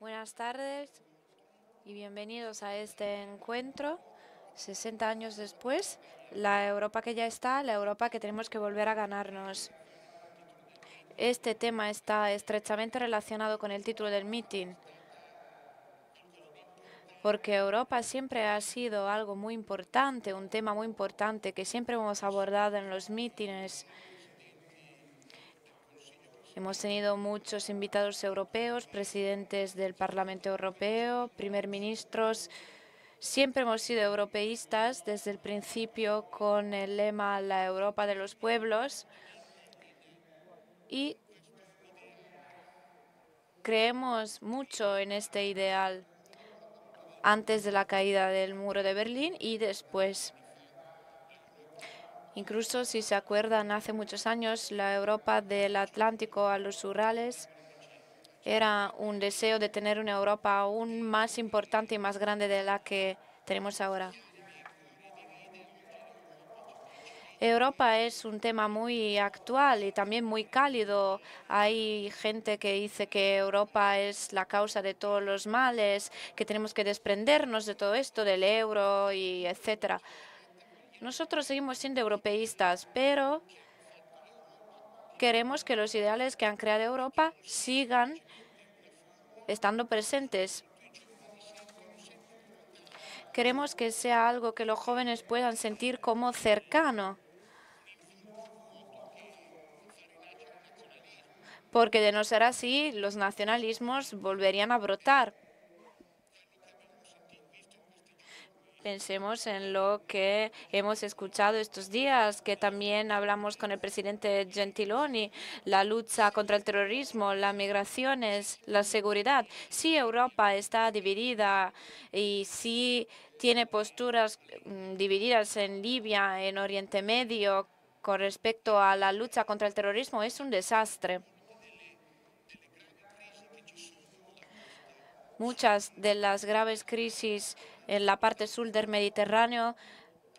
Buenas tardes y bienvenidos a este encuentro. 60 años después, la Europa que ya está, la Europa que tenemos que volver a ganarnos. Este tema está estrechamente relacionado con el título del meeting, porque Europa siempre ha sido algo muy importante, un tema muy importante que siempre hemos abordado en los mítines. Hemos tenido muchos invitados europeos, presidentes del Parlamento Europeo, primer ministros. Siempre hemos sido europeístas desde el principio con el lema La Europa de los pueblos. Y creemos mucho en este ideal antes de la caída del muro de Berlín y después. Incluso si se acuerdan, hace muchos años la Europa del Atlántico a los Urales era un deseo de tener una Europa aún más importante y más grande de la que tenemos ahora. Europa es un tema muy actual y también muy cálido. Hay gente que dice que Europa es la causa de todos los males, que tenemos que desprendernos de todo esto, del euro y etcétera. Nosotros seguimos siendo europeístas, pero queremos que los ideales que han creado Europa sigan estando presentes. Queremos que sea algo que los jóvenes puedan sentir como cercano. Porque de no ser así, los nacionalismos volverían a brotar. Pensemos en lo que hemos escuchado estos días, que también hablamos con el presidente Gentiloni, la lucha contra el terrorismo, las migraciones, la seguridad. Si Europa está dividida y si tiene posturas mm, divididas en Libia, en Oriente Medio, con respecto a la lucha contra el terrorismo, es un desastre. Muchas de las graves crisis en la parte sur del Mediterráneo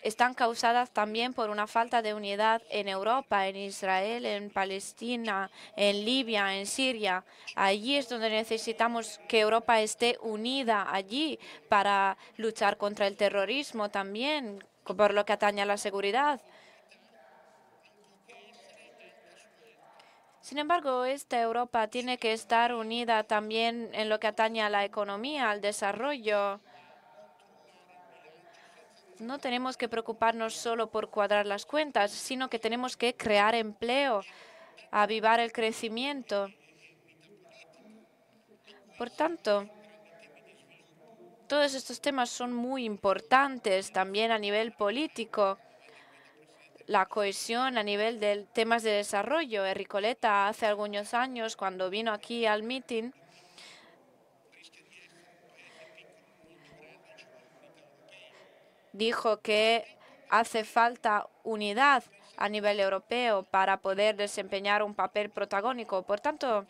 están causadas también por una falta de unidad en Europa, en Israel, en Palestina, en Libia, en Siria. Allí es donde necesitamos que Europa esté unida allí para luchar contra el terrorismo también, por lo que atañe a la seguridad. Sin embargo, esta Europa tiene que estar unida también en lo que atañe a la economía, al desarrollo, no tenemos que preocuparnos solo por cuadrar las cuentas, sino que tenemos que crear empleo, avivar el crecimiento. Por tanto, todos estos temas son muy importantes también a nivel político. La cohesión a nivel de temas de desarrollo. Enricoleta hace algunos años, cuando vino aquí al meeting, dijo que hace falta unidad a nivel europeo para poder desempeñar un papel protagónico. Por tanto,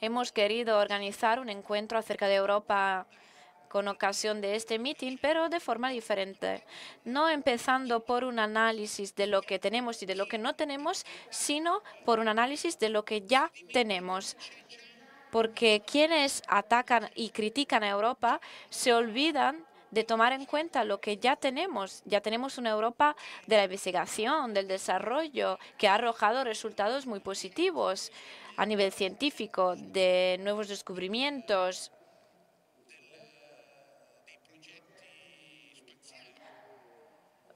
hemos querido organizar un encuentro acerca de Europa con ocasión de este mitin, pero de forma diferente. No empezando por un análisis de lo que tenemos y de lo que no tenemos, sino por un análisis de lo que ya tenemos porque quienes atacan y critican a Europa se olvidan de tomar en cuenta lo que ya tenemos. Ya tenemos una Europa de la investigación, del desarrollo, que ha arrojado resultados muy positivos a nivel científico, de nuevos descubrimientos,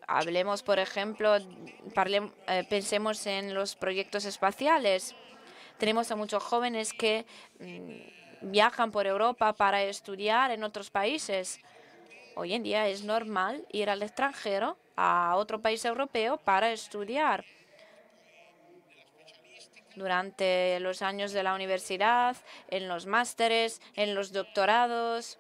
hablemos, por ejemplo, eh, pensemos en los proyectos espaciales. Tenemos a muchos jóvenes que mm, viajan por Europa para estudiar en otros países. Hoy en día es normal ir al extranjero, a otro país europeo, para estudiar. Durante los años de la universidad, en los másteres, en los doctorados.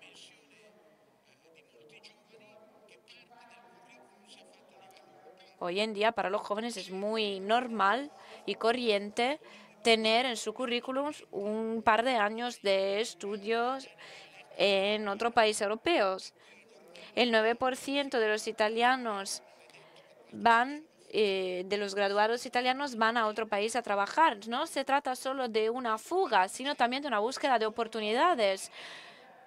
Hoy en día para los jóvenes es muy normal y corriente tener en su currículum un par de años de estudios en otro país europeo. El 9% de los italianos van eh, de los graduados italianos van a otro país a trabajar. No se trata solo de una fuga, sino también de una búsqueda de oportunidades.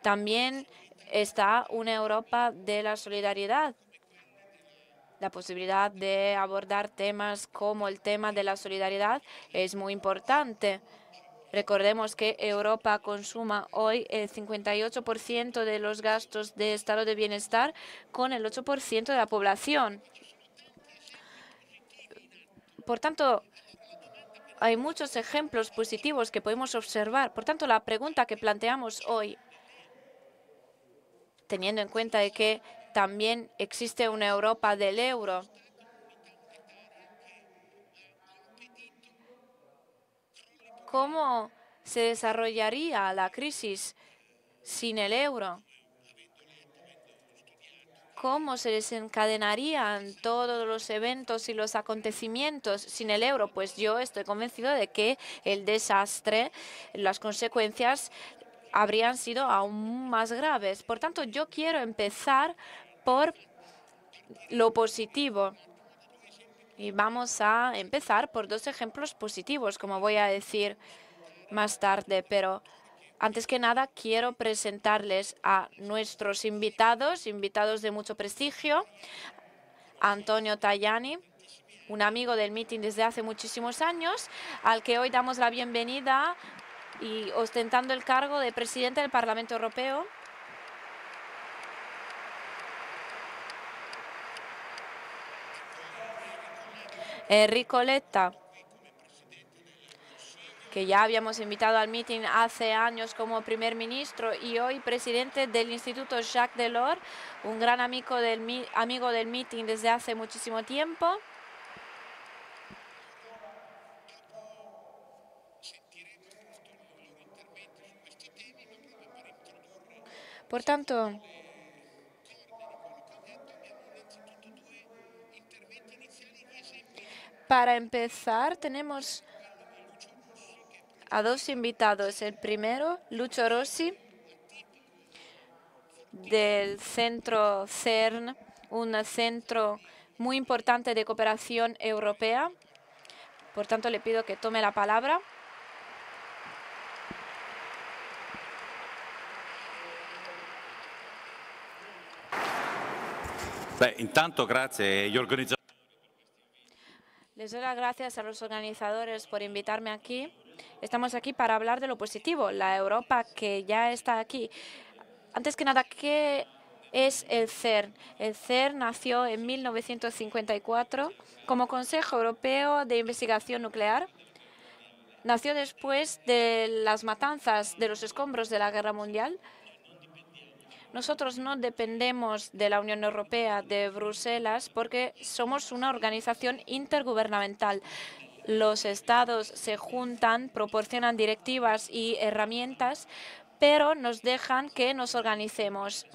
También está una Europa de la solidaridad la posibilidad de abordar temas como el tema de la solidaridad es muy importante. Recordemos que Europa consuma hoy el 58% de los gastos de estado de bienestar con el 8% de la población. Por tanto, hay muchos ejemplos positivos que podemos observar. Por tanto, la pregunta que planteamos hoy, teniendo en cuenta de que también existe una Europa del euro. ¿Cómo se desarrollaría la crisis sin el euro? cómo se desencadenarían todos los eventos y los acontecimientos sin el euro, pues yo estoy convencido de que el desastre, las consecuencias habrían sido aún más graves. Por tanto, yo quiero empezar por lo positivo. Y vamos a empezar por dos ejemplos positivos, como voy a decir más tarde. Pero antes que nada, quiero presentarles a nuestros invitados, invitados de mucho prestigio. Antonio Tajani, un amigo del meeting desde hace muchísimos años, al que hoy damos la bienvenida y ostentando el cargo de presidente del Parlamento Europeo. Enrico Letta, que ya habíamos invitado al meeting hace años como primer ministro y hoy presidente del Instituto Jacques Delors, un gran amigo del, amigo del meeting desde hace muchísimo tiempo. Por tanto, Para empezar, tenemos a dos invitados. El primero, Lucho Rossi, del centro CERN, un centro muy importante de cooperación europea. Por tanto, le pido que tome la palabra. intanto grazie les doy las gracias a los organizadores por invitarme aquí. Estamos aquí para hablar de lo positivo, la Europa que ya está aquí. Antes que nada, ¿qué es el CERN. El CERN nació en 1954 como Consejo Europeo de Investigación Nuclear. Nació después de las matanzas de los escombros de la Guerra Mundial nosotros no dependemos de la Unión Europea, de Bruselas, porque somos una organización intergubernamental. Los estados se juntan, proporcionan directivas y herramientas, pero nos dejan que nos organicemos.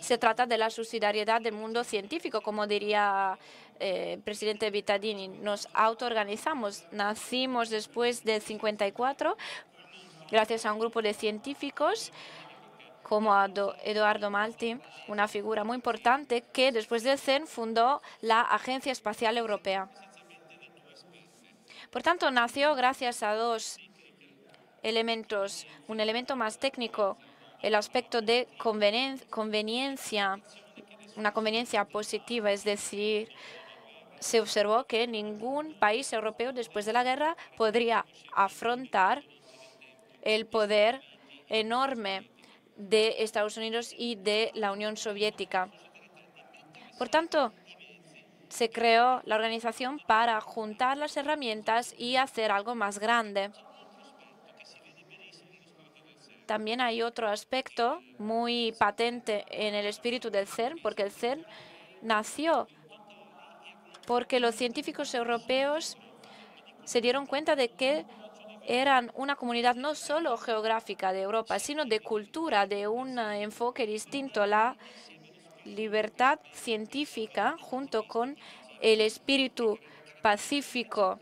Se trata de la subsidiariedad del mundo científico, como diría eh, el presidente Vitadini. Nos autoorganizamos. Nacimos después del 54, gracias a un grupo de científicos como Eduardo Malti, una figura muy importante que después del CEN fundó la Agencia Espacial Europea. Por tanto, nació gracias a dos elementos, un elemento más técnico, el aspecto de conveniencia, una conveniencia positiva, es decir, se observó que ningún país europeo después de la guerra podría afrontar el poder enorme de Estados Unidos y de la Unión Soviética. Por tanto, se creó la organización para juntar las herramientas y hacer algo más grande. También hay otro aspecto muy patente en el espíritu del CERN, porque el CERN nació porque los científicos europeos se dieron cuenta de que eran una comunidad no solo geográfica de Europa, sino de cultura, de un enfoque distinto. La libertad científica junto con el espíritu pacífico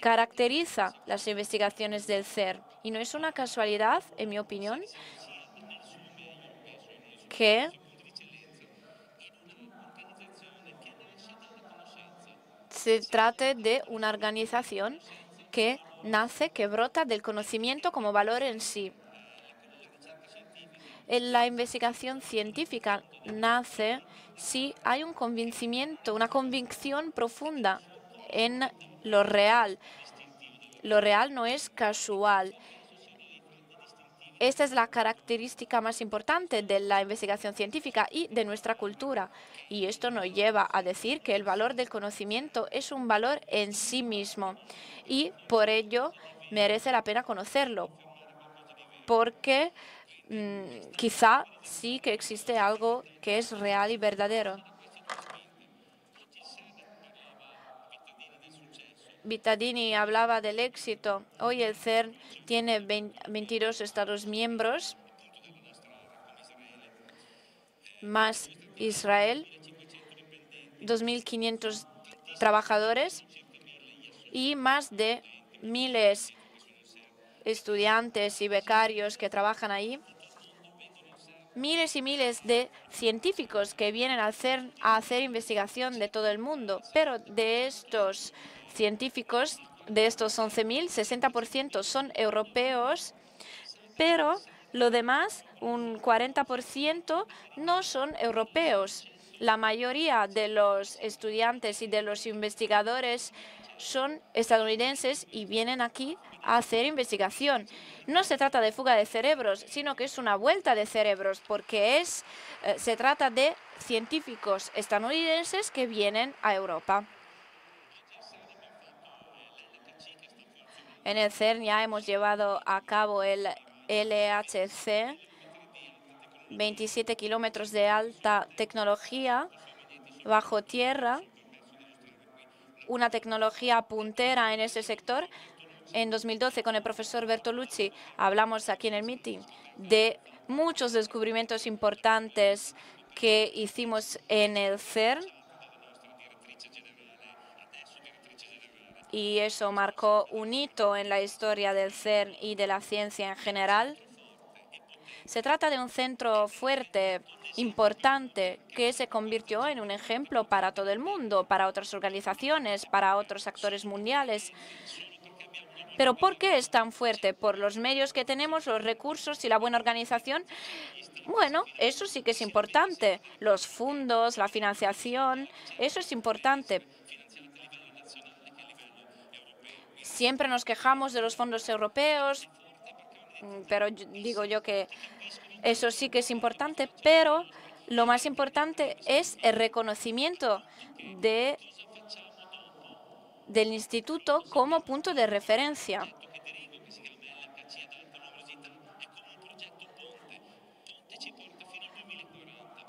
caracteriza las investigaciones del CERN. Y no es una casualidad, en mi opinión, que se trate de una organización que nace, que brota del conocimiento como valor en sí. En la investigación científica nace si hay un convencimiento, una convicción profunda en lo real. Lo real no es casual, esta es la característica más importante de la investigación científica y de nuestra cultura. Y esto nos lleva a decir que el valor del conocimiento es un valor en sí mismo y por ello merece la pena conocerlo, porque mm, quizá sí que existe algo que es real y verdadero. Vitadini hablaba del éxito. Hoy el CERN tiene 22 Estados miembros, más Israel, 2.500 trabajadores y más de miles estudiantes y becarios que trabajan ahí, miles y miles de científicos que vienen al CERN a hacer investigación de todo el mundo. Pero de estos científicos, de estos 11.000, 60% son europeos, pero lo demás, un 40%, no son europeos. La mayoría de los estudiantes y de los investigadores son estadounidenses y vienen aquí a hacer investigación. No se trata de fuga de cerebros, sino que es una vuelta de cerebros, porque eh, se trata de científicos estadounidenses que vienen a Europa. En el CERN ya hemos llevado a cabo el LHC, 27 kilómetros de alta tecnología bajo tierra, una tecnología puntera en ese sector. En 2012, con el profesor Bertolucci, hablamos aquí en el meeting de muchos descubrimientos importantes que hicimos en el CERN y eso marcó un hito en la historia del CERN y de la ciencia en general. Se trata de un centro fuerte, importante, que se convirtió en un ejemplo para todo el mundo, para otras organizaciones, para otros actores mundiales. Pero ¿por qué es tan fuerte? ¿Por los medios que tenemos, los recursos y la buena organización? Bueno, eso sí que es importante. Los fondos, la financiación, eso es importante. Siempre nos quejamos de los fondos europeos, mm, pero digo yo que eso sí que es importante, pero lo más importante es el reconocimiento del instituto como punto de referencia.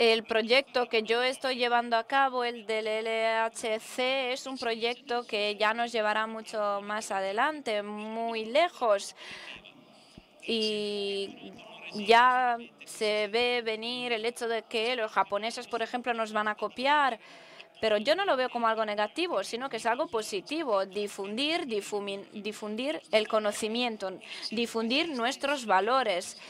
El proyecto que yo estoy llevando a cabo, el del LHC, es un proyecto que ya nos llevará mucho más adelante, muy lejos. Y ya se ve venir el hecho de que los japoneses, por ejemplo, nos van a copiar. Pero yo no lo veo como algo negativo, sino que es algo positivo, difundir, difundir el conocimiento, difundir nuestros valores.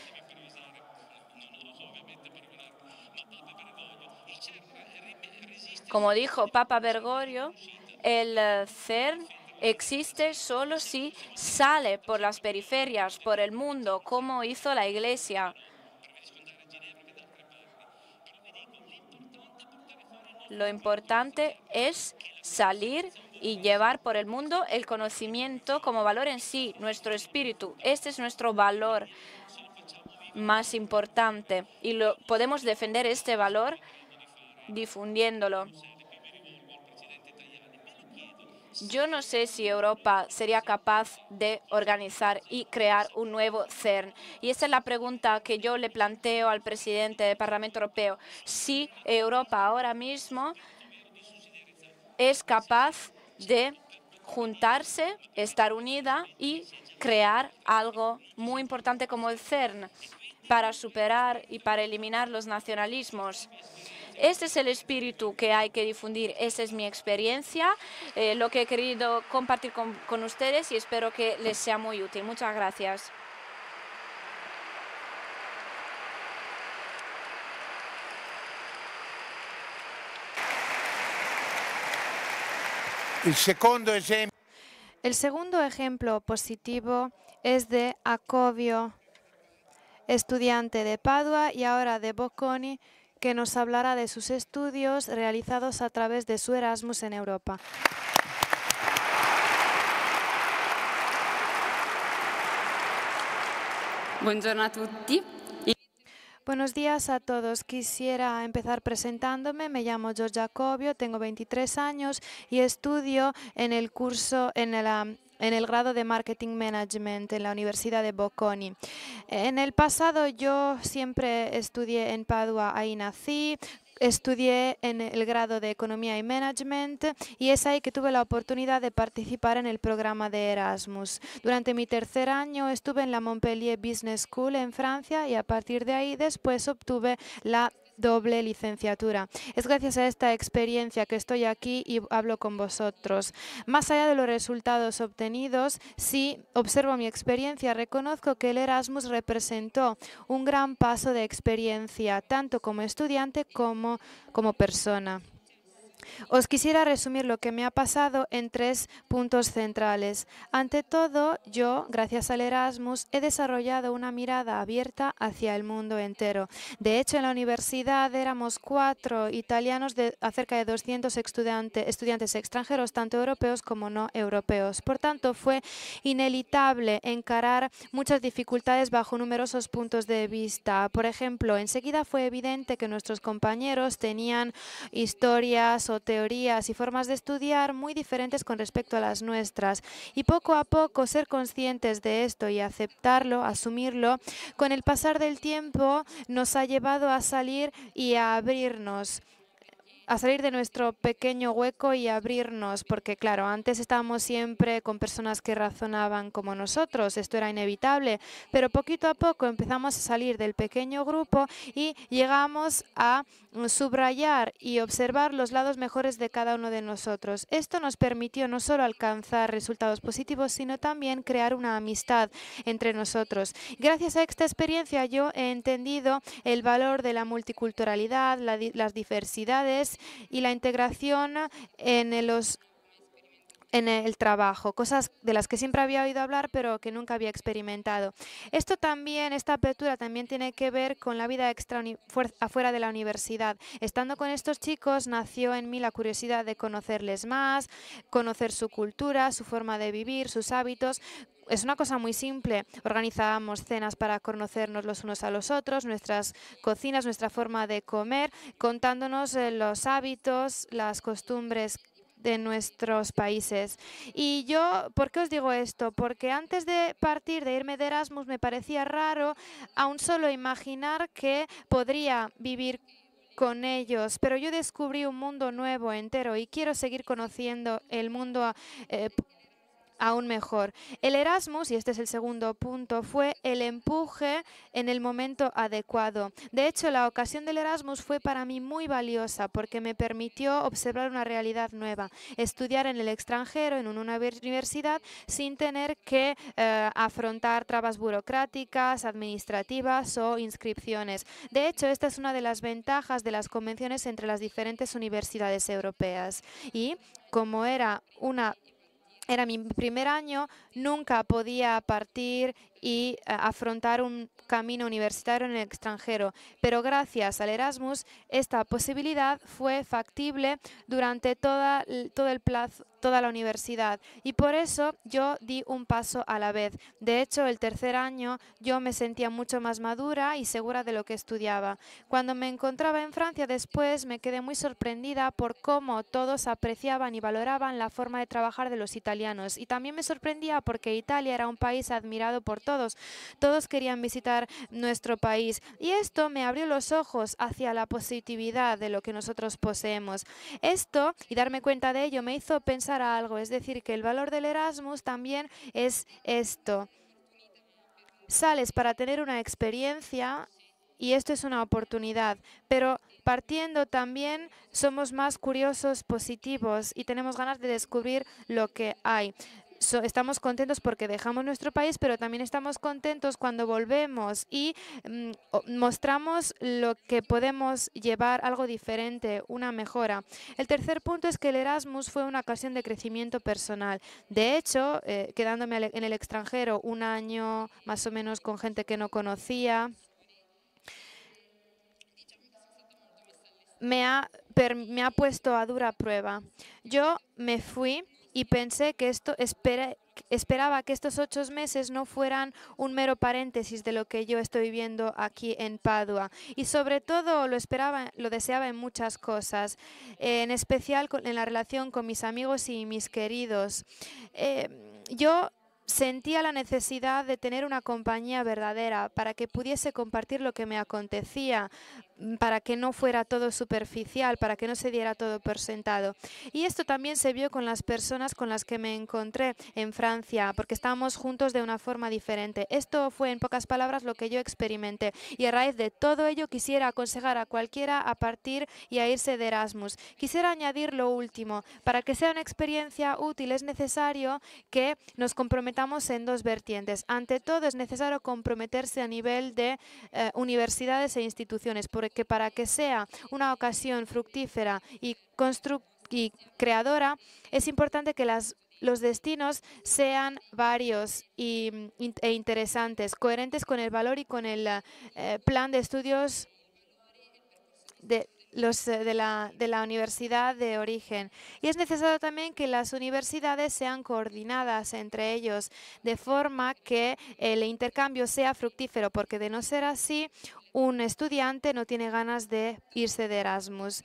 Como dijo Papa Bergoglio, el CERN eh, existe solo si sale por las periferias, por el mundo, como hizo la Iglesia. Lo importante es salir y llevar por el mundo el conocimiento como valor en sí, nuestro espíritu. Este es nuestro valor más importante y lo, podemos defender este valor difundiéndolo. Yo no sé si Europa sería capaz de organizar y crear un nuevo CERN. Y esa es la pregunta que yo le planteo al presidente del Parlamento Europeo. Si Europa ahora mismo es capaz de juntarse, estar unida y crear algo muy importante como el CERN para superar y para eliminar los nacionalismos. Este es el espíritu que hay que difundir, esa es mi experiencia, eh, lo que he querido compartir con, con ustedes y espero que les sea muy útil. Muchas gracias. El segundo ejemplo positivo es de Acovio, estudiante de Padua y ahora de Bocconi, que nos hablará de sus estudios realizados a través de su Erasmus en Europa. Buongiorno a tutti. Buenos días a todos. Quisiera empezar presentándome. Me llamo Giorgia Cobio, tengo 23 años y estudio en el curso en la en el grado de Marketing Management en la Universidad de Bocconi. En el pasado yo siempre estudié en Padua, ahí nací, estudié en el grado de Economía y Management y es ahí que tuve la oportunidad de participar en el programa de Erasmus. Durante mi tercer año estuve en la Montpellier Business School en Francia y a partir de ahí después obtuve la doble licenciatura. Es gracias a esta experiencia que estoy aquí y hablo con vosotros. Más allá de los resultados obtenidos, si observo mi experiencia, reconozco que el Erasmus representó un gran paso de experiencia, tanto como estudiante como como persona. Os quisiera resumir lo que me ha pasado en tres puntos centrales. Ante todo, yo, gracias al Erasmus, he desarrollado una mirada abierta hacia el mundo entero. De hecho, en la universidad éramos cuatro italianos de acerca de 200 estudiantes extranjeros, tanto europeos como no europeos. Por tanto, fue inelitable encarar muchas dificultades bajo numerosos puntos de vista. Por ejemplo, enseguida fue evidente que nuestros compañeros tenían historias teorías y formas de estudiar muy diferentes con respecto a las nuestras. Y poco a poco ser conscientes de esto y aceptarlo, asumirlo, con el pasar del tiempo nos ha llevado a salir y a abrirnos a salir de nuestro pequeño hueco y abrirnos, porque claro, antes estábamos siempre con personas que razonaban como nosotros, esto era inevitable, pero poquito a poco empezamos a salir del pequeño grupo y llegamos a subrayar y observar los lados mejores de cada uno de nosotros. Esto nos permitió no solo alcanzar resultados positivos, sino también crear una amistad entre nosotros. Gracias a esta experiencia yo he entendido el valor de la multiculturalidad, las diversidades y la integración en el trabajo, cosas de las que siempre había oído hablar pero que nunca había experimentado. Esto también, esta apertura también tiene que ver con la vida extra afuera de la universidad. Estando con estos chicos nació en mí la curiosidad de conocerles más, conocer su cultura, su forma de vivir, sus hábitos, es una cosa muy simple. Organizamos cenas para conocernos los unos a los otros, nuestras cocinas, nuestra forma de comer, contándonos eh, los hábitos, las costumbres de nuestros países. Y yo, ¿por qué os digo esto? Porque antes de partir, de irme de Erasmus, me parecía raro aún solo imaginar que podría vivir con ellos, pero yo descubrí un mundo nuevo entero y quiero seguir conociendo el mundo eh, aún mejor. El Erasmus, y este es el segundo punto, fue el empuje en el momento adecuado. De hecho, la ocasión del Erasmus fue para mí muy valiosa porque me permitió observar una realidad nueva, estudiar en el extranjero, en una universidad, sin tener que eh, afrontar trabas burocráticas, administrativas o inscripciones. De hecho, esta es una de las ventajas de las convenciones entre las diferentes universidades europeas. Y como era una era mi primer año, nunca podía partir y eh, afrontar un camino universitario en el extranjero. Pero gracias al Erasmus, esta posibilidad fue factible durante toda, todo el plazo, toda la universidad y por eso yo di un paso a la vez. De hecho, el tercer año yo me sentía mucho más madura y segura de lo que estudiaba. Cuando me encontraba en Francia después me quedé muy sorprendida por cómo todos apreciaban y valoraban la forma de trabajar de los italianos y también me sorprendía porque Italia era un país admirado por todos. Todos querían visitar nuestro país y esto me abrió los ojos hacia la positividad de lo que nosotros poseemos. Esto y darme cuenta de ello me hizo pensar algo. Es decir, que el valor del Erasmus también es esto. Sales para tener una experiencia y esto es una oportunidad, pero partiendo también somos más curiosos, positivos y tenemos ganas de descubrir lo que hay estamos contentos porque dejamos nuestro país, pero también estamos contentos cuando volvemos y mm, mostramos lo que podemos llevar, algo diferente, una mejora. El tercer punto es que el Erasmus fue una ocasión de crecimiento personal. De hecho, eh, quedándome en el extranjero un año más o menos con gente que no conocía, me ha, me ha puesto a dura prueba. Yo me fui y pensé que esto esperaba que estos ocho meses no fueran un mero paréntesis de lo que yo estoy viviendo aquí en Padua. Y sobre todo lo esperaba, lo deseaba en muchas cosas, en especial en la relación con mis amigos y mis queridos. Eh, yo sentía la necesidad de tener una compañía verdadera para que pudiese compartir lo que me acontecía, Mm, para que no fuera todo superficial, para que no se diera todo por sentado. Y esto también se vio con las personas con las que me encontré en Francia, porque estábamos juntos de una forma diferente. Esto fue, en pocas palabras, lo que yo experimenté. Y a raíz de todo ello, quisiera aconsejar a cualquiera a partir y a irse de Erasmus. Quisiera añadir lo último. Para que sea una experiencia útil, es necesario que nos comprometamos en dos vertientes. Ante todo, es necesario comprometerse a nivel de eh, universidades e instituciones que para que sea una ocasión fructífera y, y creadora, es importante que los destinos sean varios y, mm, e interesantes, coherentes con el valor y con el eh, plan de estudios de, los, eh, de, la, de la universidad de origen. Y es necesario también que las universidades sean coordinadas entre ellos, de forma que el intercambio sea fructífero, porque de no ser así, un estudiante no tiene ganas de irse de Erasmus.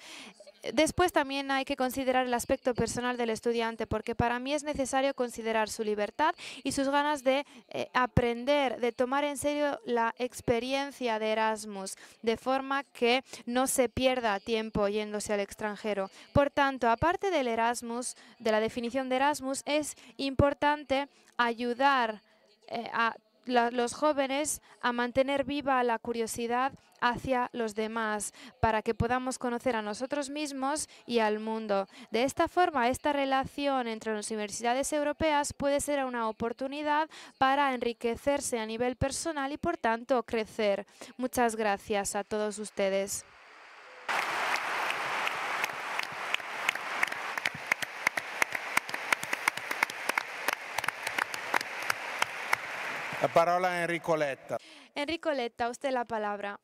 Después también hay que considerar el aspecto personal del estudiante, porque para mí es necesario considerar su libertad y sus ganas de eh, aprender, de tomar en serio la experiencia de Erasmus, de forma que no se pierda tiempo yéndose al extranjero. Por tanto, aparte del Erasmus, de la definición de Erasmus, es importante ayudar eh, a los jóvenes a mantener viva la curiosidad hacia los demás, para que podamos conocer a nosotros mismos y al mundo. De esta forma, esta relación entre las universidades europeas puede ser una oportunidad para enriquecerse a nivel personal y, por tanto, crecer. Muchas gracias a todos ustedes. La parola a Enrico Letta. Enrico Letta, usted la parola.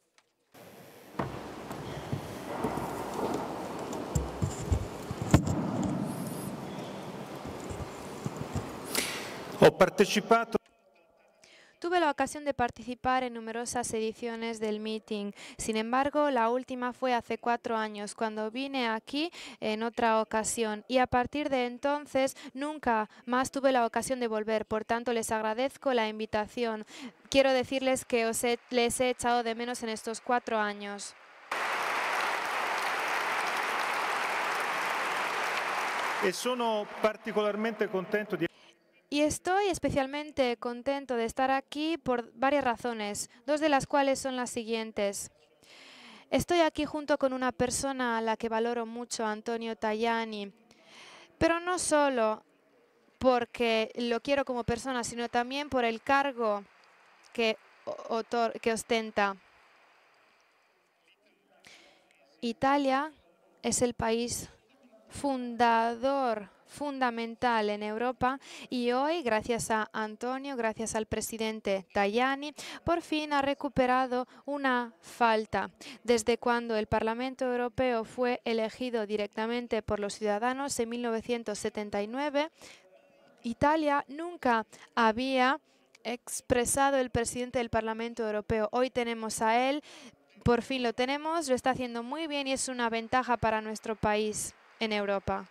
Ho partecipato Tuve la ocasión de participar en numerosas ediciones del meeting, sin embargo, la última fue hace cuatro años, cuando vine aquí en otra ocasión, y a partir de entonces nunca más tuve la ocasión de volver, por tanto les agradezco la invitación. Quiero decirles que os he, les he echado de menos en estos cuatro años. Y sono particularmente contento de... Y estoy especialmente contento de estar aquí por varias razones, dos de las cuales son las siguientes. Estoy aquí junto con una persona a la que valoro mucho, Antonio Tajani, pero no solo porque lo quiero como persona, sino también por el cargo que, que ostenta. Italia es el país fundador fundamental en Europa y hoy, gracias a Antonio, gracias al presidente Tajani, por fin ha recuperado una falta. Desde cuando el Parlamento Europeo fue elegido directamente por los ciudadanos en 1979, Italia nunca había expresado el presidente del Parlamento Europeo. Hoy tenemos a él, por fin lo tenemos, lo está haciendo muy bien y es una ventaja para nuestro país en Europa.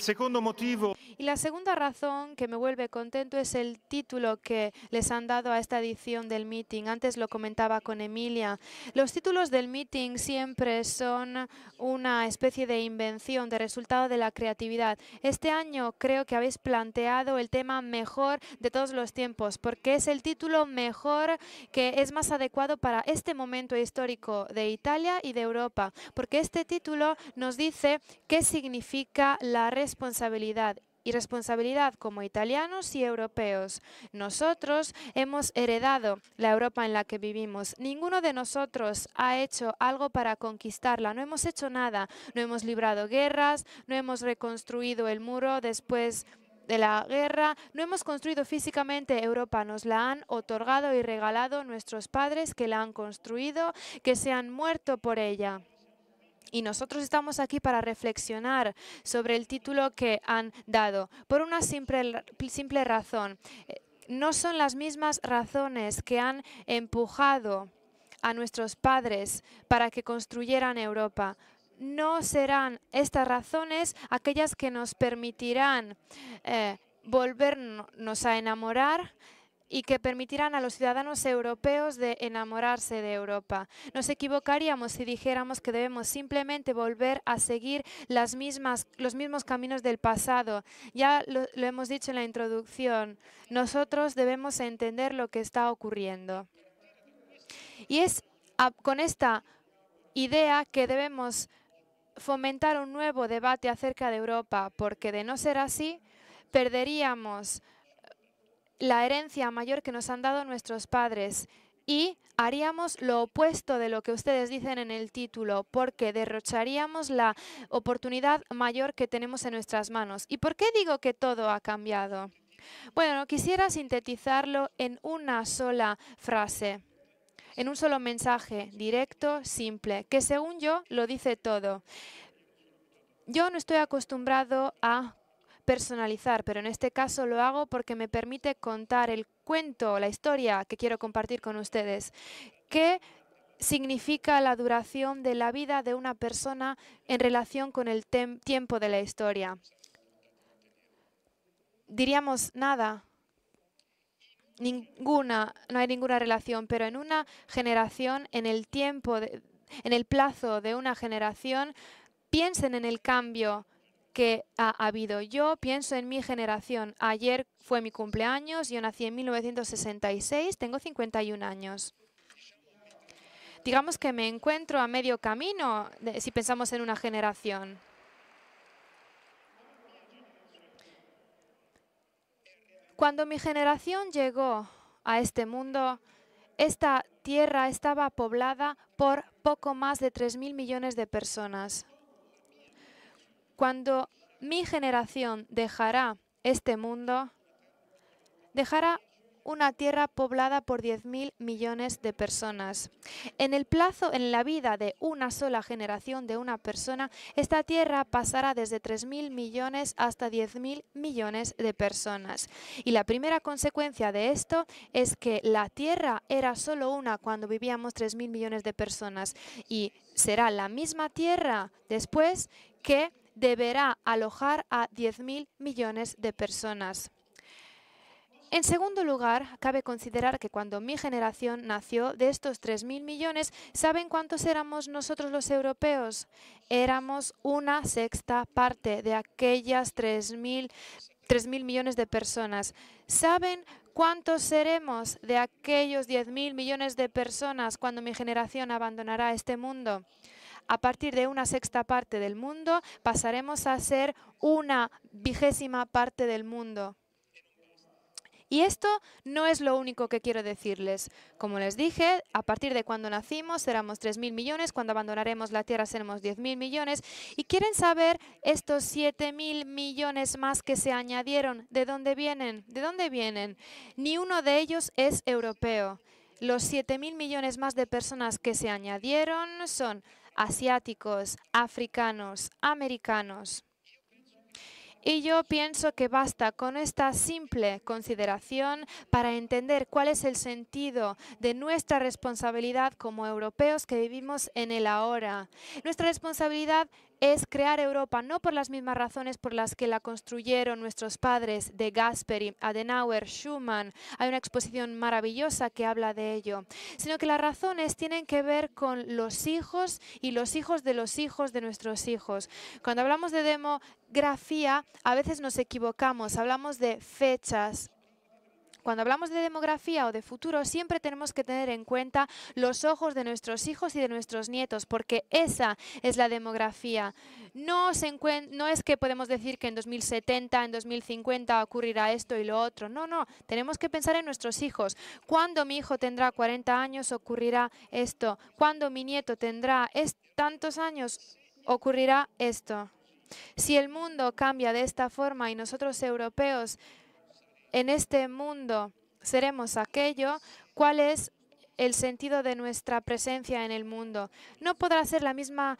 segundo motivo. Y la segunda razón que me vuelve contento es el título que les han dado a esta edición del meeting. Antes lo comentaba con Emilia. Los títulos del meeting siempre son una especie de invención, de resultado de la creatividad. Este año creo que habéis planteado el tema mejor de todos los tiempos, porque es el título mejor que es más adecuado para este momento histórico de Italia y de Europa, porque este título nos dice qué significa la responsabilidad y responsabilidad como italianos y europeos. Nosotros hemos heredado la Europa en la que vivimos. Ninguno de nosotros ha hecho algo para conquistarla. No hemos hecho nada. No hemos librado guerras, no hemos reconstruido el muro después de la guerra, no hemos construido físicamente Europa, nos la han otorgado y regalado nuestros padres que la han construido, que se han muerto por ella y nosotros estamos aquí para reflexionar sobre el título que han dado por una simple, razón. Eh, no son las mismas razones que han empujado a nuestros padres para que construyeran Europa. No serán estas razones aquellas que nos permitirán eh, volvernos a enamorar y que permitirán a los ciudadanos europeos de enamorarse de Europa. Nos equivocaríamos si dijéramos que debemos simplemente volver a seguir las mismas, los mismos caminos del pasado. Ya lo, lo hemos dicho en la introducción, nosotros debemos entender lo que está ocurriendo. Y es con esta idea que debemos fomentar un nuevo debate acerca de Europa, porque de no ser así, perderíamos la herencia mayor que nos han dado nuestros padres y haríamos lo opuesto de lo que ustedes dicen en el título, porque derrocharíamos la oportunidad mayor que tenemos en nuestras manos. ¿Y por qué digo que todo ha cambiado? Bueno, quisiera sintetizarlo en una sola frase, en un solo mensaje, directo, simple, que según yo lo dice todo. Yo no estoy acostumbrado a personalizar, pero en este caso lo hago porque me permite contar el cuento, la historia que quiero compartir con ustedes. ¿Qué significa la duración de la vida de una persona en relación con el tiempo de la historia? Diríamos nada, ninguna, no hay ninguna relación, pero en una generación, en el tiempo, en el plazo de una generación, piensen en el cambio que ha habido. Yo pienso en mi generación. Ayer fue mi cumpleaños, yo nací en 1966, tengo 51 años. Digamos que me encuentro a medio camino si pensamos en una generación. Cuando mi generación llegó a este mundo, esta tierra estaba poblada por poco más de 3.000 millones de personas. Cuando mi generación dejará este mundo, dejará una tierra poblada por 10.000 millones de personas. En el plazo, en la vida de una sola generación de una persona, esta tierra pasará desde 3.000 millones hasta 10.000 millones de personas. Y la primera consecuencia de esto es que la tierra era solo una cuando vivíamos 3.000 millones de personas y será la misma tierra después que deberá alojar a 10.000 millones de personas. En segundo lugar, cabe considerar que cuando mi generación nació, de estos 3.000 millones, ¿saben cuántos éramos nosotros los europeos? Éramos una sexta parte de aquellas 3.000 millones de personas. ¿Saben cuántos seremos de aquellos 10.000 millones de personas cuando mi generación abandonará este mundo? a partir de una sexta parte del mundo, pasaremos a ser una vigésima parte del mundo. Y esto no es lo único que quiero decirles. Como les dije, a partir de cuando nacimos éramos 3.000 millones, cuando abandonaremos la Tierra seremos 10.000 millones. ¿Y quieren saber estos 7.000 millones más que se añadieron? ¿De dónde vienen? ¿De dónde vienen? Ni uno de ellos es europeo. Los 7.000 millones más de personas que se añadieron son asiáticos, africanos, americanos. Y yo pienso que basta con esta simple consideración para entender cuál es el sentido de nuestra responsabilidad como europeos que vivimos en el ahora. Nuestra responsabilidad es crear Europa no por las mismas razones por las que la construyeron nuestros padres de Gasperi, Adenauer, Schumann, hay una exposición maravillosa que habla de ello, sino que las razones tienen que ver con los hijos y los hijos de los hijos de nuestros hijos. Cuando hablamos de demografía, a veces nos equivocamos, hablamos de fechas, cuando hablamos de demografía o de futuro, siempre tenemos que tener en cuenta los ojos de nuestros hijos y de nuestros nietos, porque esa es la demografía. No, es que podemos decir que en 2070, en 2050 ocurrirá esto y lo otro. No, no, tenemos que pensar en nuestros hijos. Cuando mi hijo tendrá 40 años ocurrirá esto. Cuando mi nieto tendrá tantos años ocurrirá esto. Si el mundo cambia de esta forma y nosotros europeos en este mundo seremos aquello cuál es el sentido de nuestra presencia en el mundo. No podrá ser la misma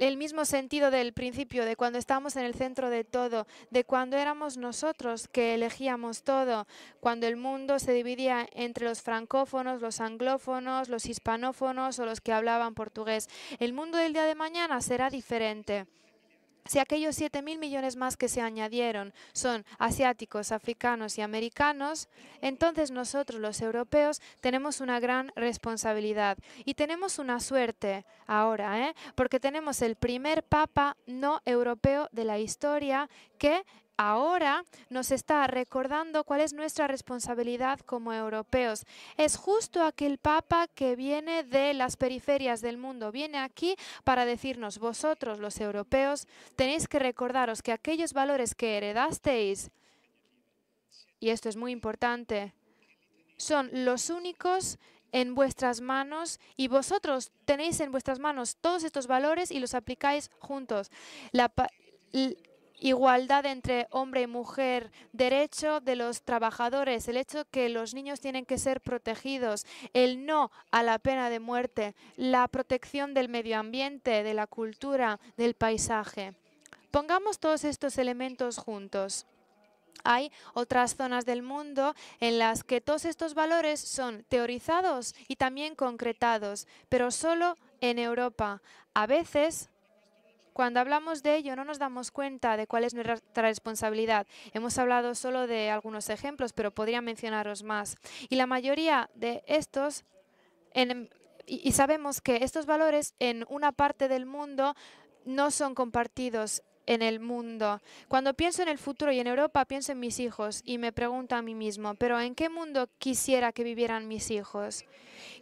el mismo sentido del principio, de cuando estábamos en el centro de todo, de cuando éramos nosotros que elegíamos todo, cuando el mundo se dividía entre los francófonos, los anglófonos, los hispanófonos o los que hablaban portugués. El mundo del día de mañana será diferente. Si aquellos 7.000 mil millones más que se añadieron son asiáticos, africanos y americanos, entonces nosotros los europeos tenemos una gran responsabilidad y tenemos una suerte ahora, ¿eh? porque tenemos el primer papa no europeo de la historia que ahora nos está recordando cuál es nuestra responsabilidad como europeos. Es justo aquel Papa que viene de las periferias del mundo, viene aquí para decirnos, vosotros los europeos tenéis que recordaros que aquellos valores que heredasteis, y esto es muy importante, son los únicos en vuestras manos y vosotros tenéis en vuestras manos todos estos valores y los aplicáis juntos igualdad entre hombre y mujer, derecho de los trabajadores, el hecho que los niños tienen que ser protegidos, el no a la pena de muerte, la protección del medio ambiente, de la cultura, del paisaje. Pongamos todos estos elementos juntos. Hay otras zonas del mundo en las que todos estos valores son teorizados y también concretados, pero solo en Europa. A veces cuando hablamos de ello no nos damos cuenta de cuál es nuestra responsabilidad. Hemos hablado solo de algunos ejemplos, pero podría mencionaros más. Y la mayoría de estos, y sabemos que estos valores en una parte del mundo no son compartidos en el mundo. Cuando pienso en el futuro y en Europa, pienso en mis hijos y me pregunto a mí mismo, pero ¿en qué mundo quisiera que vivieran mis hijos?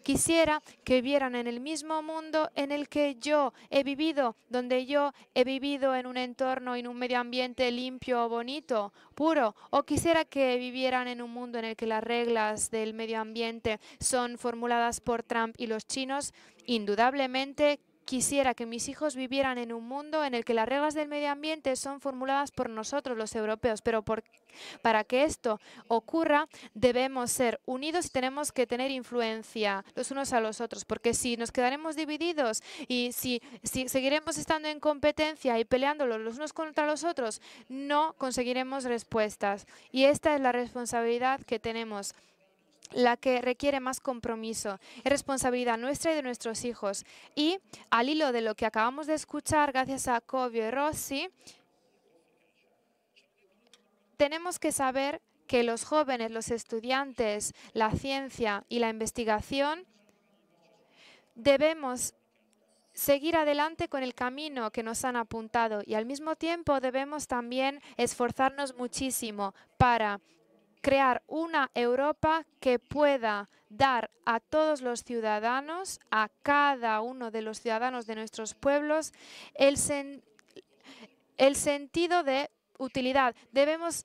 Quisiera que vivieran en el mismo mundo en el que yo he vivido, donde yo he vivido en un entorno, en un medio ambiente limpio, bonito, puro, o quisiera que vivieran en un mundo en el que las reglas del medio ambiente son formuladas por Trump y los chinos. Indudablemente Quisiera que mis hijos vivieran en un mundo en el que las reglas del medio ambiente son formuladas por nosotros los europeos, pero para que esto ocurra debemos ser unidos y tenemos que tener influencia los unos a los otros, porque si nos quedaremos divididos y si, si seguiremos estando en competencia y peleándolos los unos contra los otros, no conseguiremos respuestas. Y esta es la responsabilidad que tenemos la que requiere más compromiso. Es responsabilidad nuestra y de nuestros hijos. Y al hilo de lo que acabamos de escuchar, gracias a Covio y Rossi, tenemos que saber que los jóvenes, los estudiantes, la ciencia y la investigación debemos seguir adelante con el camino que nos han apuntado y al mismo tiempo debemos también esforzarnos muchísimo para crear una Europa que pueda dar a todos los ciudadanos, a cada uno de los ciudadanos de nuestros pueblos, el, el sentido de utilidad. Debemos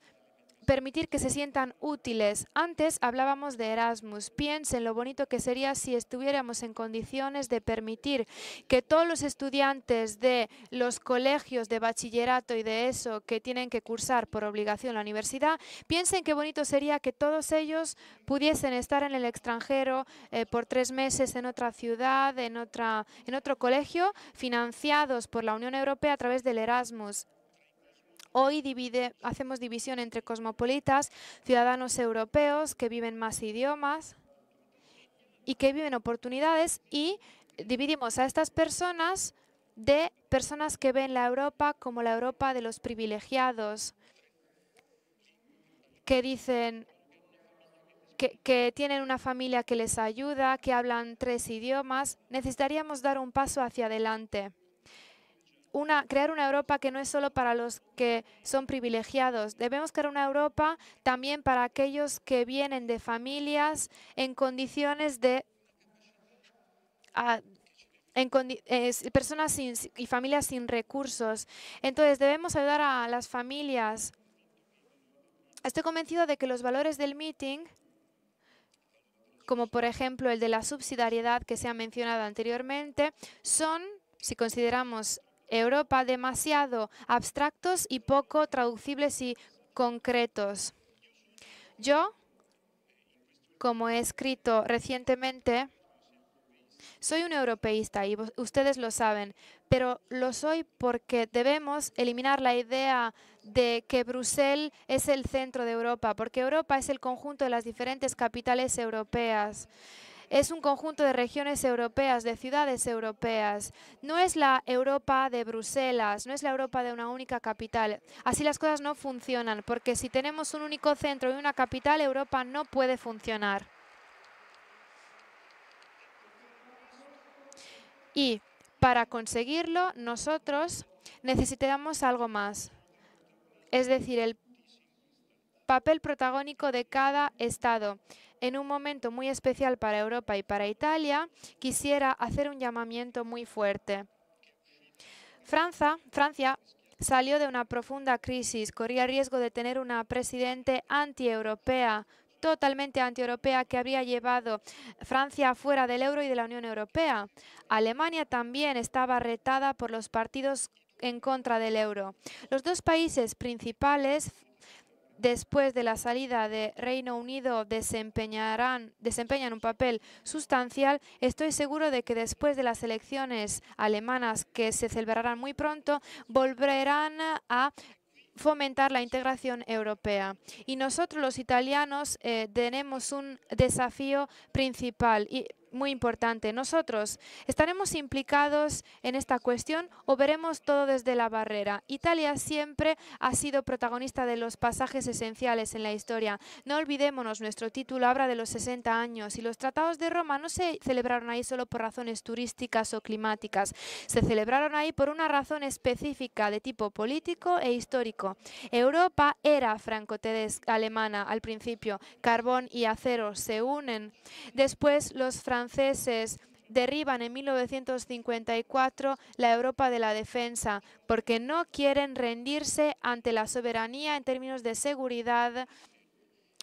permitir que se sientan útiles. Antes hablábamos de Erasmus. Piensen lo bonito que sería si estuviéramos en condiciones de permitir que todos los estudiantes de los colegios de bachillerato y de eso que tienen que cursar por obligación la universidad, piensen qué bonito sería que todos ellos pudiesen estar en el extranjero eh, por tres meses en otra ciudad, en, otra, en otro colegio, financiados por la Unión Europea a través del Erasmus. Hoy hacemos división entre cosmopolitas, ciudadanos europeos que viven más idiomas y que viven oportunidades y dividimos a estas personas de personas que ven la Europa como la Europa de los privilegiados, que dicen que, tienen una familia que les ayuda, que hablan tres idiomas. Necesitaríamos dar un paso hacia adelante crear una Europa que no es solo para los que son privilegiados. Debemos crear una Europa también para aquellos que vienen de familias en condiciones de... Ah, personas y familias sin recursos. Entonces, debemos ayudar a las familias. Estoy convencido de que los valores del meeting como por ejemplo el de la subsidiariedad que se ha mencionado anteriormente, son, si consideramos Europa demasiado abstractos y poco traducibles y concretos. Yo, como he escrito recientemente, soy un europeísta y ustedes lo saben, pero lo soy porque debemos eliminar la idea de que Bruselas es el centro de Europa, porque Europa es el conjunto de las diferentes capitales europeas es un conjunto de regiones europeas, de ciudades europeas. No es la Europa de Bruselas, no es la Europa de una única capital. Así las cosas no funcionan, porque si tenemos un único centro y una capital, Europa no puede funcionar. Y para conseguirlo, nosotros necesitamos algo más, es decir, el papel protagónico de cada Estado en un momento muy especial para Europa y para Italia, quisiera hacer un llamamiento muy fuerte. francia Francia salió de una profunda crisis, corría riesgo de tener una presidente antieuropea, totalmente antieuropea que habría llevado Francia fuera del euro y de la Unión Europea. Alemania también estaba retada por los partidos en contra del euro. Los dos países principales, después de la salida de Reino Unido desempeñarán, desempeñan un papel sustancial, estoy seguro de que después de las elecciones alemanas que se celebrarán muy pronto, volverán a fomentar la integración europea. Y nosotros los italianos eh, tenemos un desafío principal y muy importante. ¿Nosotros estaremos implicados en esta cuestión o veremos todo desde la barrera? Italia siempre ha sido protagonista de los pasajes esenciales en la historia. No olvidémonos, nuestro título habla de los 60 años y los tratados de Roma no se celebraron ahí solo por razones turísticas o climáticas. Se celebraron ahí por una razón específica de tipo político e histórico. Europa era franco-alemana al principio. Carbón y acero se unen. Después los franceses franceses derriban en 1954 la Europa de la defensa porque no quieren rendirse ante la soberanía en términos de seguridad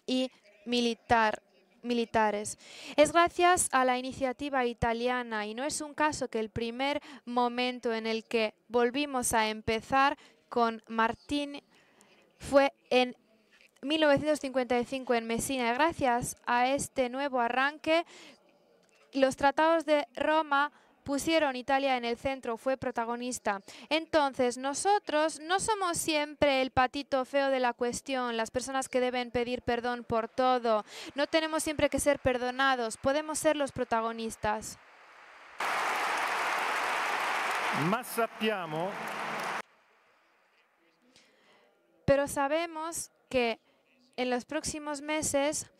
y militar militares. Es gracias a la iniciativa italiana y no es un caso que el primer momento en el que volvimos a empezar con Martín fue en 1955 en Messina. Gracias a este nuevo arranque los tratados de Roma pusieron Italia en el centro, fue protagonista. Entonces, nosotros no somos siempre el patito feo de la cuestión, las personas que deben pedir perdón por todo. No tenemos siempre que ser perdonados, podemos ser los protagonistas. Pero sabemos que en los próximos meses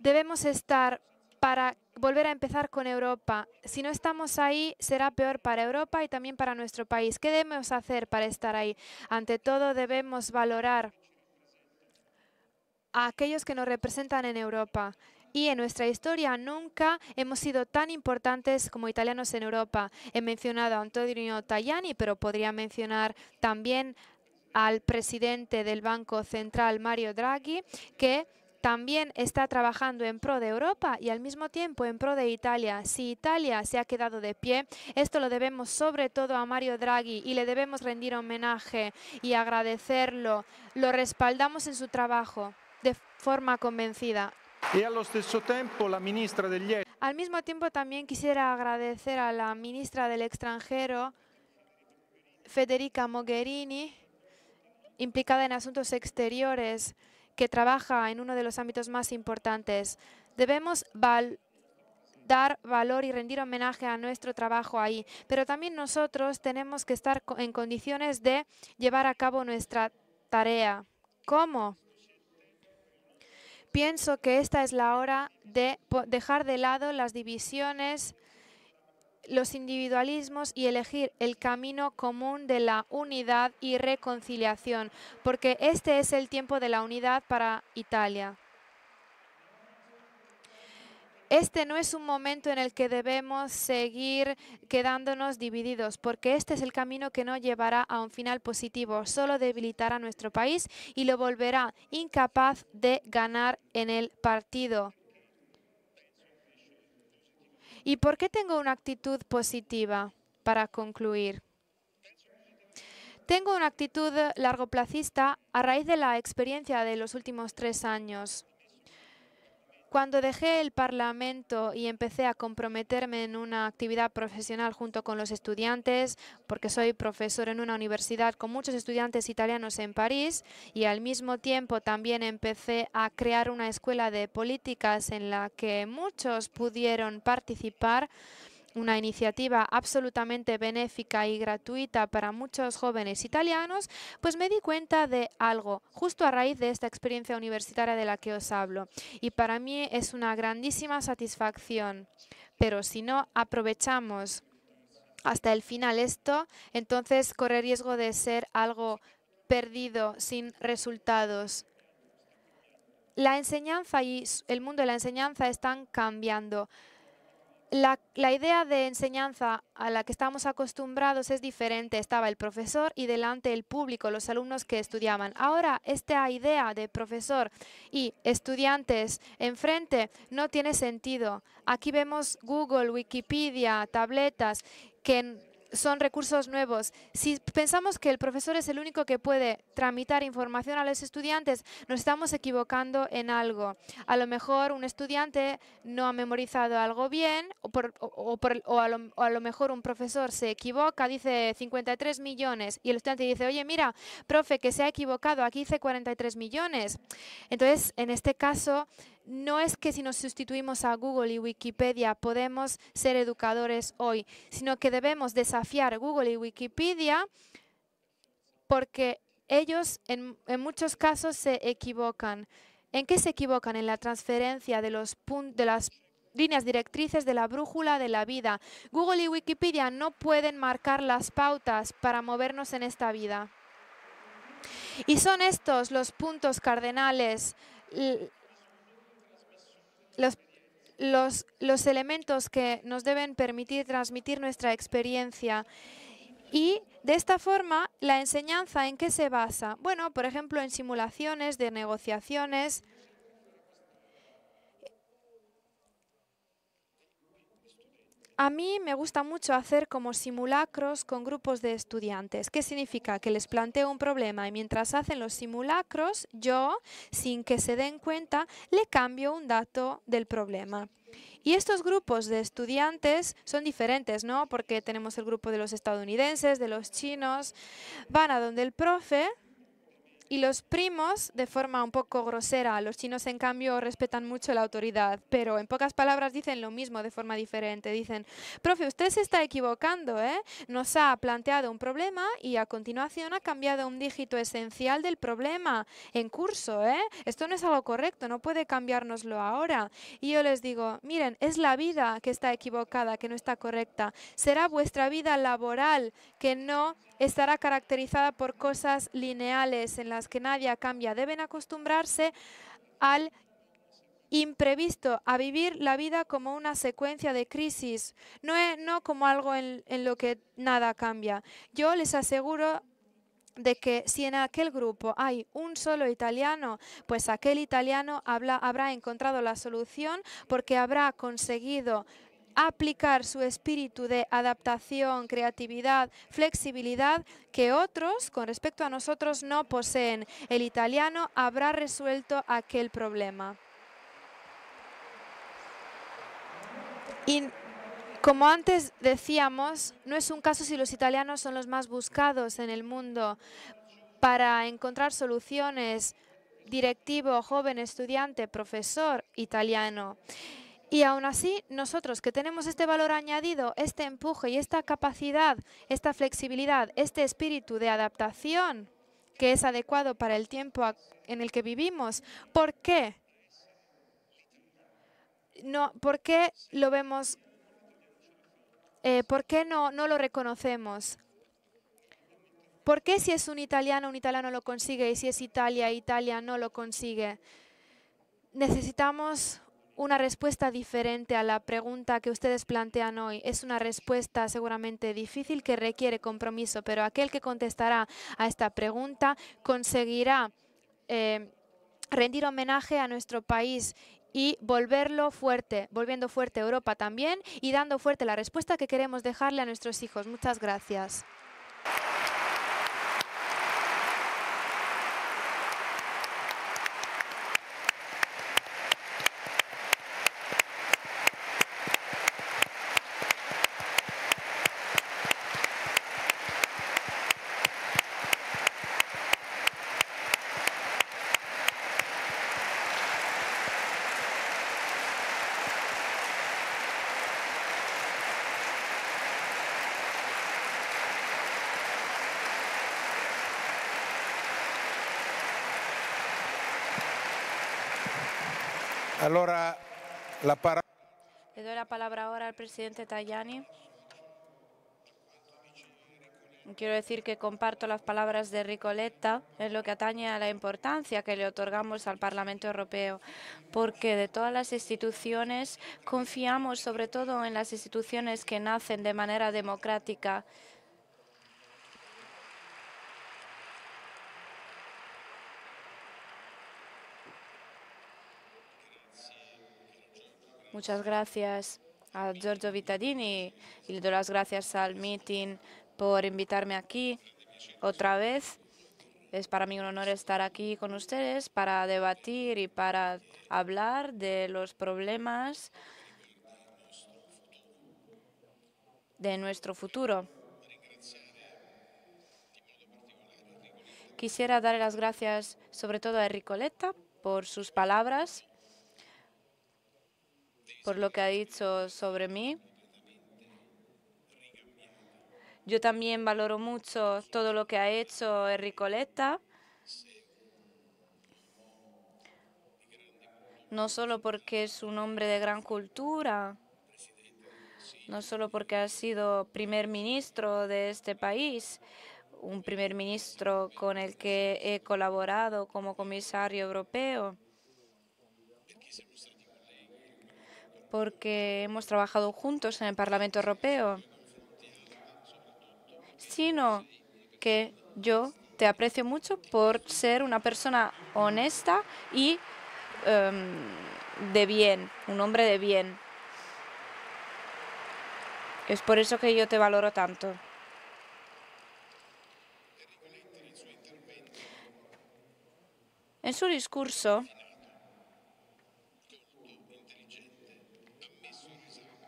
debemos estar para volver a empezar con Europa. Si no estamos ahí, será peor para Europa y también para nuestro país. ¿Qué debemos hacer para estar ahí? Ante todo, debemos valorar a aquellos que nos representan en Europa. Y en nuestra historia nunca hemos sido tan importantes como italianos en Europa. He mencionado a Antonio Tajani, pero podría mencionar también al presidente del Banco Central, Mario Draghi, que también está trabajando en pro de Europa y al mismo tiempo en pro de Italia. Si Italia se ha quedado de pie, esto lo debemos sobre todo a Mario Draghi y le debemos rendir homenaje y agradecerlo. Lo respaldamos en su trabajo de forma convencida. Y al mismo tiempo la ministra Al mismo tiempo también quisiera agradecer a la ministra del extranjero, Federica Mogherini, implicada en asuntos exteriores, que trabaja en uno de los ámbitos más importantes. Debemos dar valor y rendir homenaje a nuestro trabajo ahí, pero también nosotros tenemos que estar en condiciones de llevar a cabo nuestra tarea. ¿Cómo? Pienso que esta es la hora de dejar de lado las divisiones los individualismos y elegir el camino común de la unidad y reconciliación, porque este es el tiempo de la unidad para Italia. Este no es un momento en el que debemos seguir quedándonos divididos, porque este es el camino que no llevará a un final positivo, solo debilitará a nuestro país y lo volverá incapaz de ganar en el partido. ¿Y por qué tengo una actitud positiva para concluir? Tengo una actitud largoplacista a raíz de la experiencia de los últimos tres años. Cuando dejé el Parlamento y empecé a comprometerme en una actividad profesional junto con los estudiantes, porque soy profesor en una universidad con muchos estudiantes italianos en París, y al mismo tiempo también empecé a crear una escuela de políticas en la que muchos pudieron participar, una iniciativa absolutamente benéfica y gratuita para muchos jóvenes italianos, pues me di cuenta de algo justo a raíz de esta experiencia universitaria de la que os hablo. Y para mí es una grandísima satisfacción. Pero si no aprovechamos hasta el final esto, entonces corre riesgo de ser algo perdido, sin resultados. La enseñanza y el mundo de la enseñanza están cambiando. La, la, idea de enseñanza a la que estamos acostumbrados es diferente. Estaba el profesor y delante el público, los alumnos que estudiaban. Ahora esta idea de profesor y estudiantes enfrente no tiene sentido. Aquí vemos Google, Wikipedia, tabletas que son recursos nuevos. Si pensamos que el profesor es el único que puede tramitar información a los estudiantes, nos estamos equivocando en algo. A lo mejor un estudiante no ha memorizado algo bien o, a, lo, mejor un profesor se equivoca, dice 53 millones y el estudiante dice, oye, mira, profe, que se ha equivocado, aquí dice 43 millones. Entonces, en este caso, no es que si nos sustituimos a Google y Wikipedia podemos ser educadores hoy, sino que debemos desafiar Google y Wikipedia porque ellos en, muchos casos se equivocan. ¿En qué se equivocan? En la transferencia de, de las líneas directrices de la brújula de la vida. Google y Wikipedia no pueden marcar las pautas para movernos en esta vida. Y son estos los puntos cardenales los, los, elementos que nos deben permitir transmitir nuestra experiencia. Y de esta forma, la enseñanza en qué se basa? Bueno, por ejemplo, en simulaciones de negociaciones, A mí me gusta mucho hacer como simulacros con grupos de estudiantes. ¿Qué significa? Que les planteo un problema y mientras hacen los simulacros, yo, sin que se den cuenta, le cambio un dato del problema. Y estos grupos de estudiantes son diferentes, ¿no? Porque tenemos el grupo de los estadounidenses, de los chinos, van a donde el profe y los primos, de forma un poco grosera, los chinos en cambio respetan mucho la autoridad, pero en pocas palabras dicen lo mismo de forma diferente. Dicen, profe, usted se está equivocando, ¿eh? Nos ha planteado un problema y a continuación ha cambiado un dígito esencial del problema en curso, ¿eh? Esto no es algo correcto, no puede cambiárnoslo ahora. Y yo les digo, miren, es la vida que está equivocada, que no está correcta. Será vuestra vida laboral que no estará caracterizada por cosas lineales en las que nadie cambia. Deben acostumbrarse al imprevisto, a vivir la vida como una secuencia de crisis, no, e, no como algo en, lo que nada cambia. Yo les aseguro de que si en aquel grupo hay un solo italiano, pues aquel italiano habrá encontrado la solución porque habrá conseguido aplicar su espíritu de adaptación, creatividad, flexibilidad que otros con respecto a nosotros no poseen. El italiano habrá resuelto aquel problema. Y como antes decíamos, no es un caso si los italianos son los más buscados en el mundo para encontrar soluciones directivo, joven, estudiante, profesor italiano. Y aún así, nosotros que tenemos este valor añadido, este empuje y esta capacidad, esta flexibilidad, este espíritu de adaptación que es adecuado para el tiempo en el que vivimos, ¿por qué? No, ¿Por qué lo vemos? Eh, ¿Por qué no, no lo reconocemos? ¿Por qué si es un italiano, un italiano lo consigue y si es Italia, Italia no lo consigue? Necesitamos una respuesta diferente a la pregunta que ustedes plantean hoy. Es una respuesta seguramente difícil que requiere compromiso, pero aquel que contestará a esta pregunta conseguirá eh, rendir homenaje a nuestro país y volverlo fuerte, volviendo fuerte Europa también y dando fuerte la respuesta que queremos dejarle a nuestros hijos. Muchas gracias. Le doy la palabra ahora al presidente Tajani. Quiero decir que comparto las palabras de Ricoletta en lo que atañe a la importancia que le otorgamos al Parlamento Europeo, porque de todas las instituciones confiamos sobre todo en las instituciones que nacen de manera democrática. Muchas gracias a Giorgio Vitadini y le doy las gracias al meeting por invitarme aquí otra vez. Es para mí un honor estar aquí con ustedes para debatir y para hablar de los problemas de nuestro futuro. Quisiera dar las gracias sobre todo a Ricoletta por sus palabras por lo que ha dicho sobre mí. Yo también valoro mucho todo lo que ha hecho Enricoleta, no solo porque es un hombre de gran cultura, no solo porque ha sido primer ministro de este país, un primer ministro con el que he colaborado como comisario europeo, porque hemos trabajado juntos en el Parlamento Europeo, sino que yo te aprecio mucho por ser una persona honesta y em, de bien, un hombre de bien. Es por eso que yo te valoro tanto. En su discurso,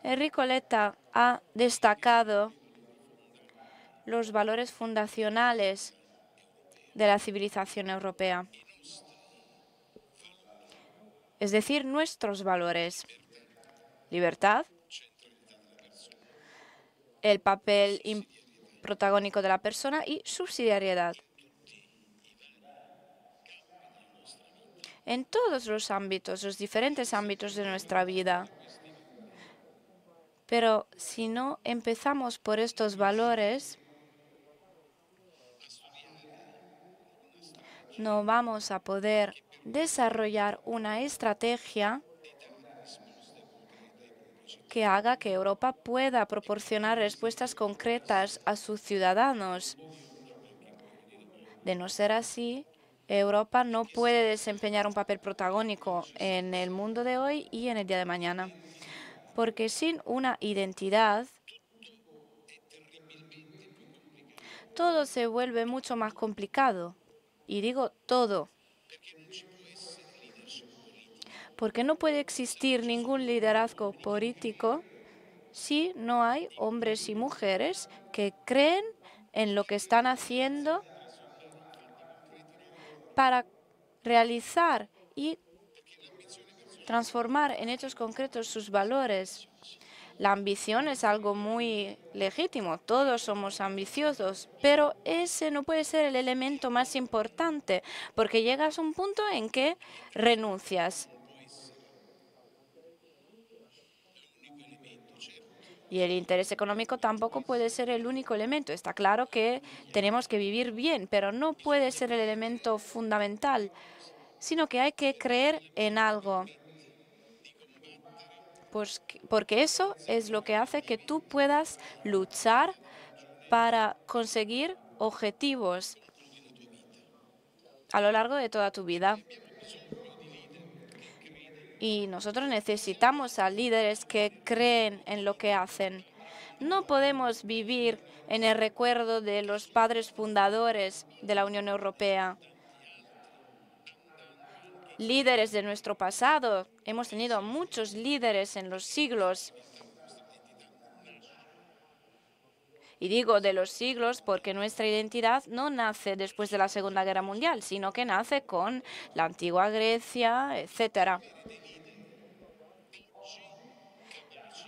Enricoleta ha destacado los valores fundacionales de la civilización europea, es decir, nuestros valores. Libertad, el papel protagónico de la persona y subsidiariedad. En todos los ámbitos, los diferentes ámbitos de nuestra vida. Pero si no empezamos por estos valores, no vamos a poder desarrollar una estrategia que haga que Europa pueda proporcionar respuestas concretas a sus ciudadanos. De no ser así, Europa no puede desempeñar un papel protagónico en el mundo de hoy y en el día de mañana porque sin una identidad todo se vuelve mucho más complicado. Y digo todo, porque no puede existir ningún liderazgo político si no hay hombres y mujeres que creen en lo que están haciendo para realizar y transformar en hechos concretos sus valores. La ambición es algo muy legítimo, todos somos ambiciosos, pero ese no puede ser el elemento más importante, porque llegas a un punto en que renuncias. Y el interés económico tampoco puede ser el único elemento. Está claro que tenemos que vivir bien, pero no puede ser el elemento fundamental, sino que hay que creer en algo porque eso es lo que hace que tú puedas luchar para conseguir objetivos a lo largo de toda tu vida. Y nosotros necesitamos a líderes que creen en lo que hacen. No podemos vivir en el recuerdo de los padres fundadores de la Unión Europea líderes de nuestro pasado. Hemos tenido muchos líderes en los siglos. Y digo de los siglos porque nuestra identidad no nace después de la Segunda Guerra Mundial, sino que nace con la antigua Grecia, etcétera.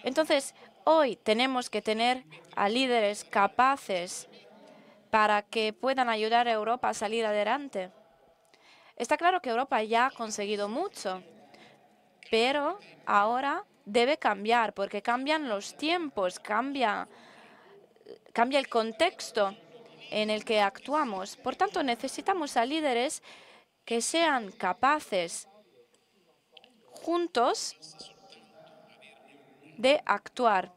Entonces, hoy tenemos que tener a líderes capaces para que puedan ayudar a Europa a salir adelante. Está claro que Europa ya ha conseguido mucho, pero ahora debe cambiar, porque cambian los tiempos, cambia, cambia el contexto en el que actuamos. Por tanto, necesitamos a líderes que sean capaces juntos de actuar.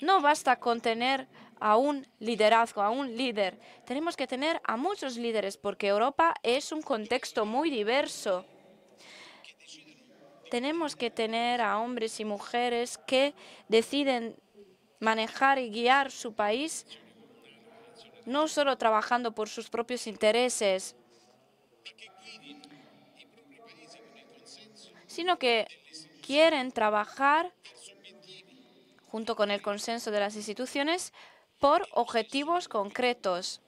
No basta con tener a un liderazgo, a un líder. Tenemos que tener a muchos líderes porque Europa es un contexto muy diverso. Tenemos que tener a hombres y mujeres que deciden manejar y guiar su país, no solo trabajando por sus propios intereses, sino que quieren trabajar junto con el consenso de las instituciones, por objetivos concretos.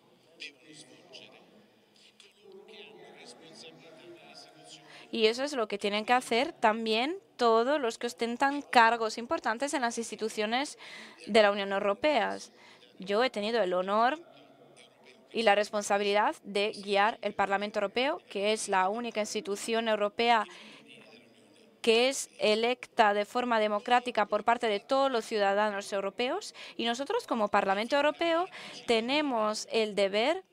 Y eso es lo que tienen que hacer también todos los que ostentan cargos importantes en las instituciones de la Unión Europea. Yo he tenido el honor y la responsabilidad de guiar el Parlamento Europeo, que es la única institución europea que es electa de forma democrática por parte de todos los ciudadanos europeos y nosotros como Parlamento Europeo tenemos el deber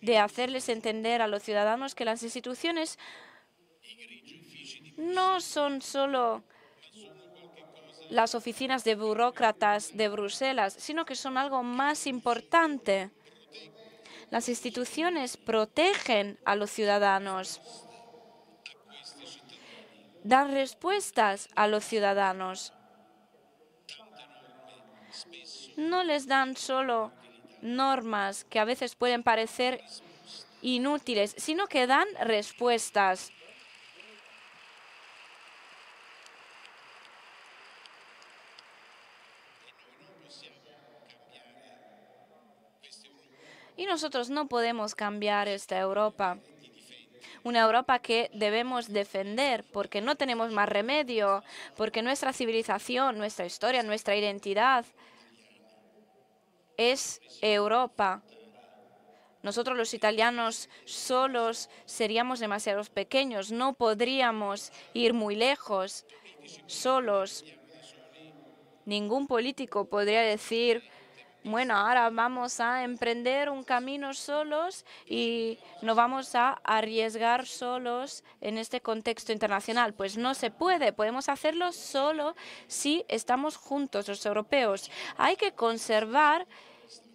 de hacerles entender a los ciudadanos que las instituciones no son solo las oficinas de burócratas de Bruselas, sino que son algo más importante. Las instituciones protegen a los ciudadanos dan respuestas a los ciudadanos. No les dan solo normas que a veces pueden parecer inútiles, sino que dan respuestas. Y nosotros no podemos cambiar esta Europa una Europa que debemos defender porque no tenemos más remedio, porque nuestra civilización, nuestra historia, nuestra identidad es Europa. Nosotros los italianos solos seríamos demasiado pequeños, no podríamos ir muy lejos solos. Ningún político podría decir bueno, ahora vamos a emprender un camino solos y no vamos a arriesgar solos en este contexto internacional. Pues no se puede, podemos hacerlo solo si estamos juntos los europeos. Hay que conservar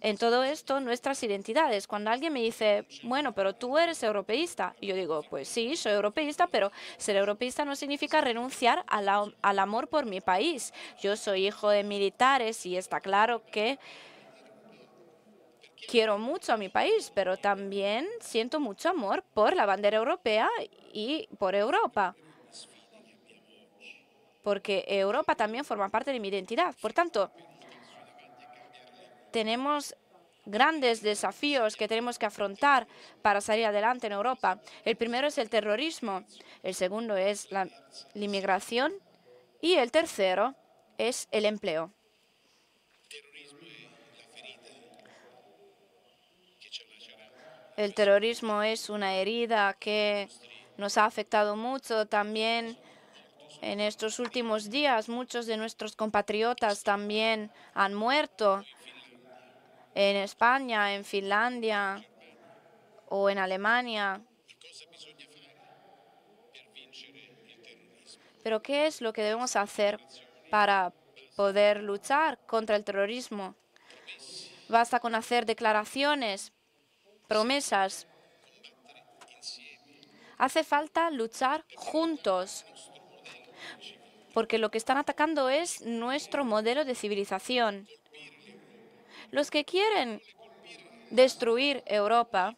en todo esto nuestras identidades. Cuando alguien me dice, bueno, pero tú eres europeísta, yo digo, pues sí, soy europeísta, pero ser europeísta no significa renunciar al amor por mi país. Yo soy hijo de militares y está claro que quiero mucho a mi país, pero también siento mucho amor por la bandera europea y por Europa, porque Europa también forma parte de mi identidad. Por tanto, tenemos grandes desafíos que tenemos que afrontar para salir adelante en Europa. El primero es el terrorismo, el segundo es la, inmigración y el tercero es el empleo. El terrorismo es una herida que nos ha afectado mucho también en estos últimos días. Muchos de nuestros compatriotas también han muerto en España, en Finlandia o en Alemania. Pero ¿qué es lo que debemos hacer para poder luchar contra el terrorismo? Basta con hacer declaraciones, promesas. Hace falta luchar juntos, porque lo que están atacando es nuestro modelo de civilización. Los que quieren destruir Europa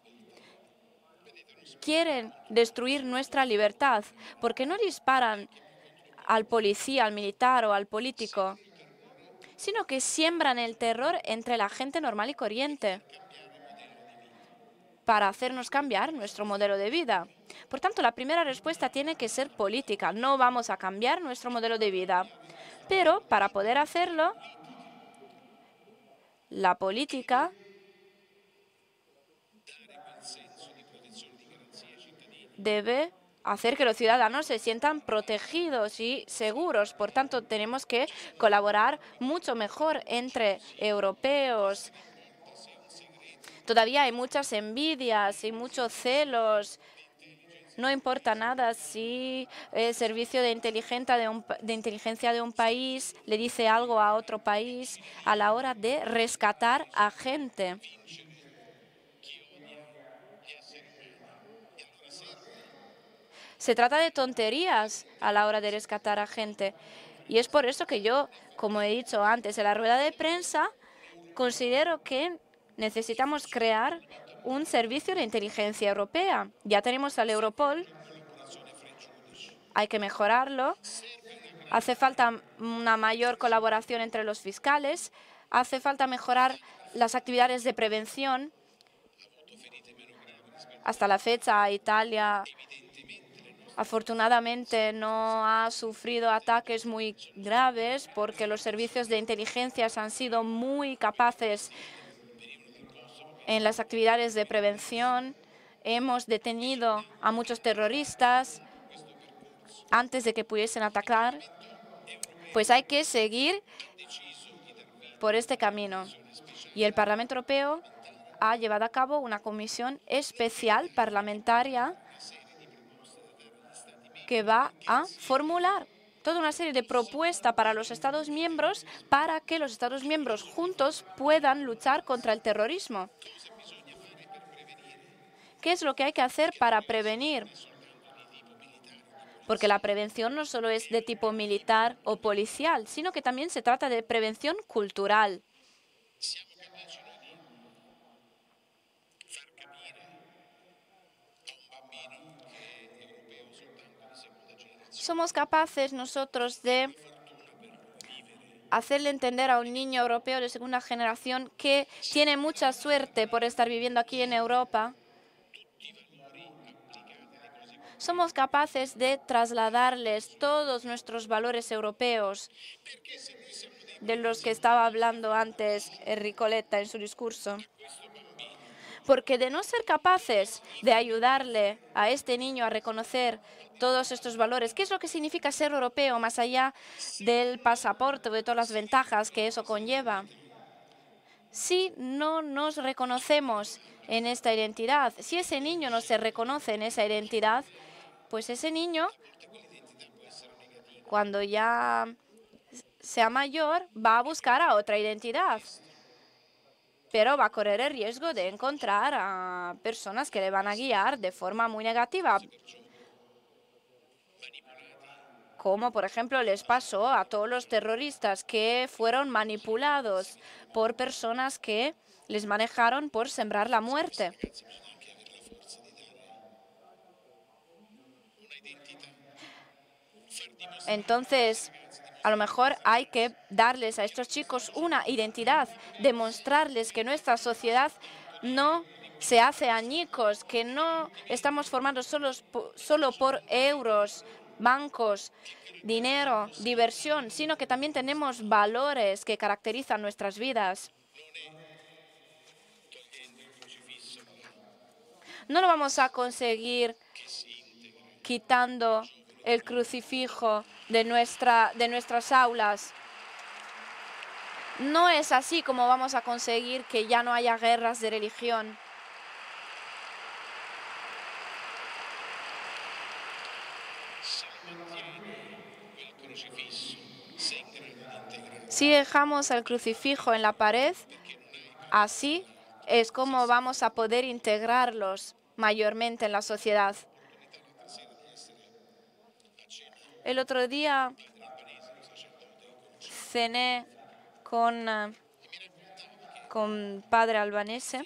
quieren destruir nuestra libertad, porque no disparan al policía, al militar o al político, sino que siembran el terror entre la gente normal y corriente para hacernos cambiar nuestro modelo de vida. Por tanto, la primera respuesta tiene que ser política. No vamos a cambiar nuestro modelo de vida. Pero para poder hacerlo, la política debe hacer que los ciudadanos se sientan protegidos y seguros. Por tanto, tenemos que colaborar mucho mejor entre europeos, Todavía hay muchas envidias y muchos celos. No importa nada si el servicio de inteligencia de, un, inteligencia de un país le dice algo a otro país a la hora de rescatar a gente. Se trata de tonterías a la hora de rescatar a gente. Y es por eso que yo, como he dicho antes en la rueda de prensa, considero que necesitamos crear un servicio de inteligencia europea. Ya tenemos al Europol, hay que mejorarlo, hace falta una mayor colaboración entre los fiscales, hace falta mejorar las actividades de prevención. Hasta la fecha, Italia afortunadamente no ha sufrido ataques muy graves porque los servicios de inteligencia han sido muy capaces en las actividades de prevención. Hemos detenido a muchos terroristas antes de que pudiesen atacar. Pues hay que seguir por este camino. Y el Parlamento Europeo ha llevado a cabo una comisión especial parlamentaria que va a formular toda una serie de propuestas para los Estados miembros para que los Estados miembros juntos puedan luchar contra el terrorismo. ¿Qué es lo que hay que hacer para prevenir? Porque la prevención no solo es de tipo militar o policial, sino que también se trata de prevención cultural. Somos capaces nosotros de hacerle entender a un niño europeo de segunda generación que tiene mucha suerte por estar viviendo aquí en Europa somos capaces de trasladarles todos nuestros valores europeos de los que estaba hablando antes Ricoleta en su discurso. Porque de no ser capaces de ayudarle a este niño a reconocer todos estos valores, qué es lo que significa ser europeo más allá del pasaporte o de todas las ventajas que eso conlleva, si no nos reconocemos en esta identidad, si ese niño no se reconoce en esa identidad, pues ese niño, cuando ya sea mayor, va a buscar a otra identidad, pero va a correr el riesgo de encontrar a personas que le van a guiar de forma muy negativa, como por ejemplo les pasó a todos los terroristas que fueron manipulados por personas que les manejaron por sembrar la muerte. Entonces, a lo mejor hay que darles a estos chicos una identidad, demostrarles que nuestra sociedad no se hace añicos, que no estamos formados solo por euros, bancos, dinero, diversión, sino que también tenemos valores que caracterizan nuestras vidas. No lo vamos a conseguir quitando el crucifijo de, nuestra, de nuestras aulas. No es así como vamos a conseguir que ya no haya guerras de religión. Si dejamos el crucifijo en la pared, así es como vamos a poder integrarlos mayormente en la sociedad. El otro día cené con, ah, con padre albanese,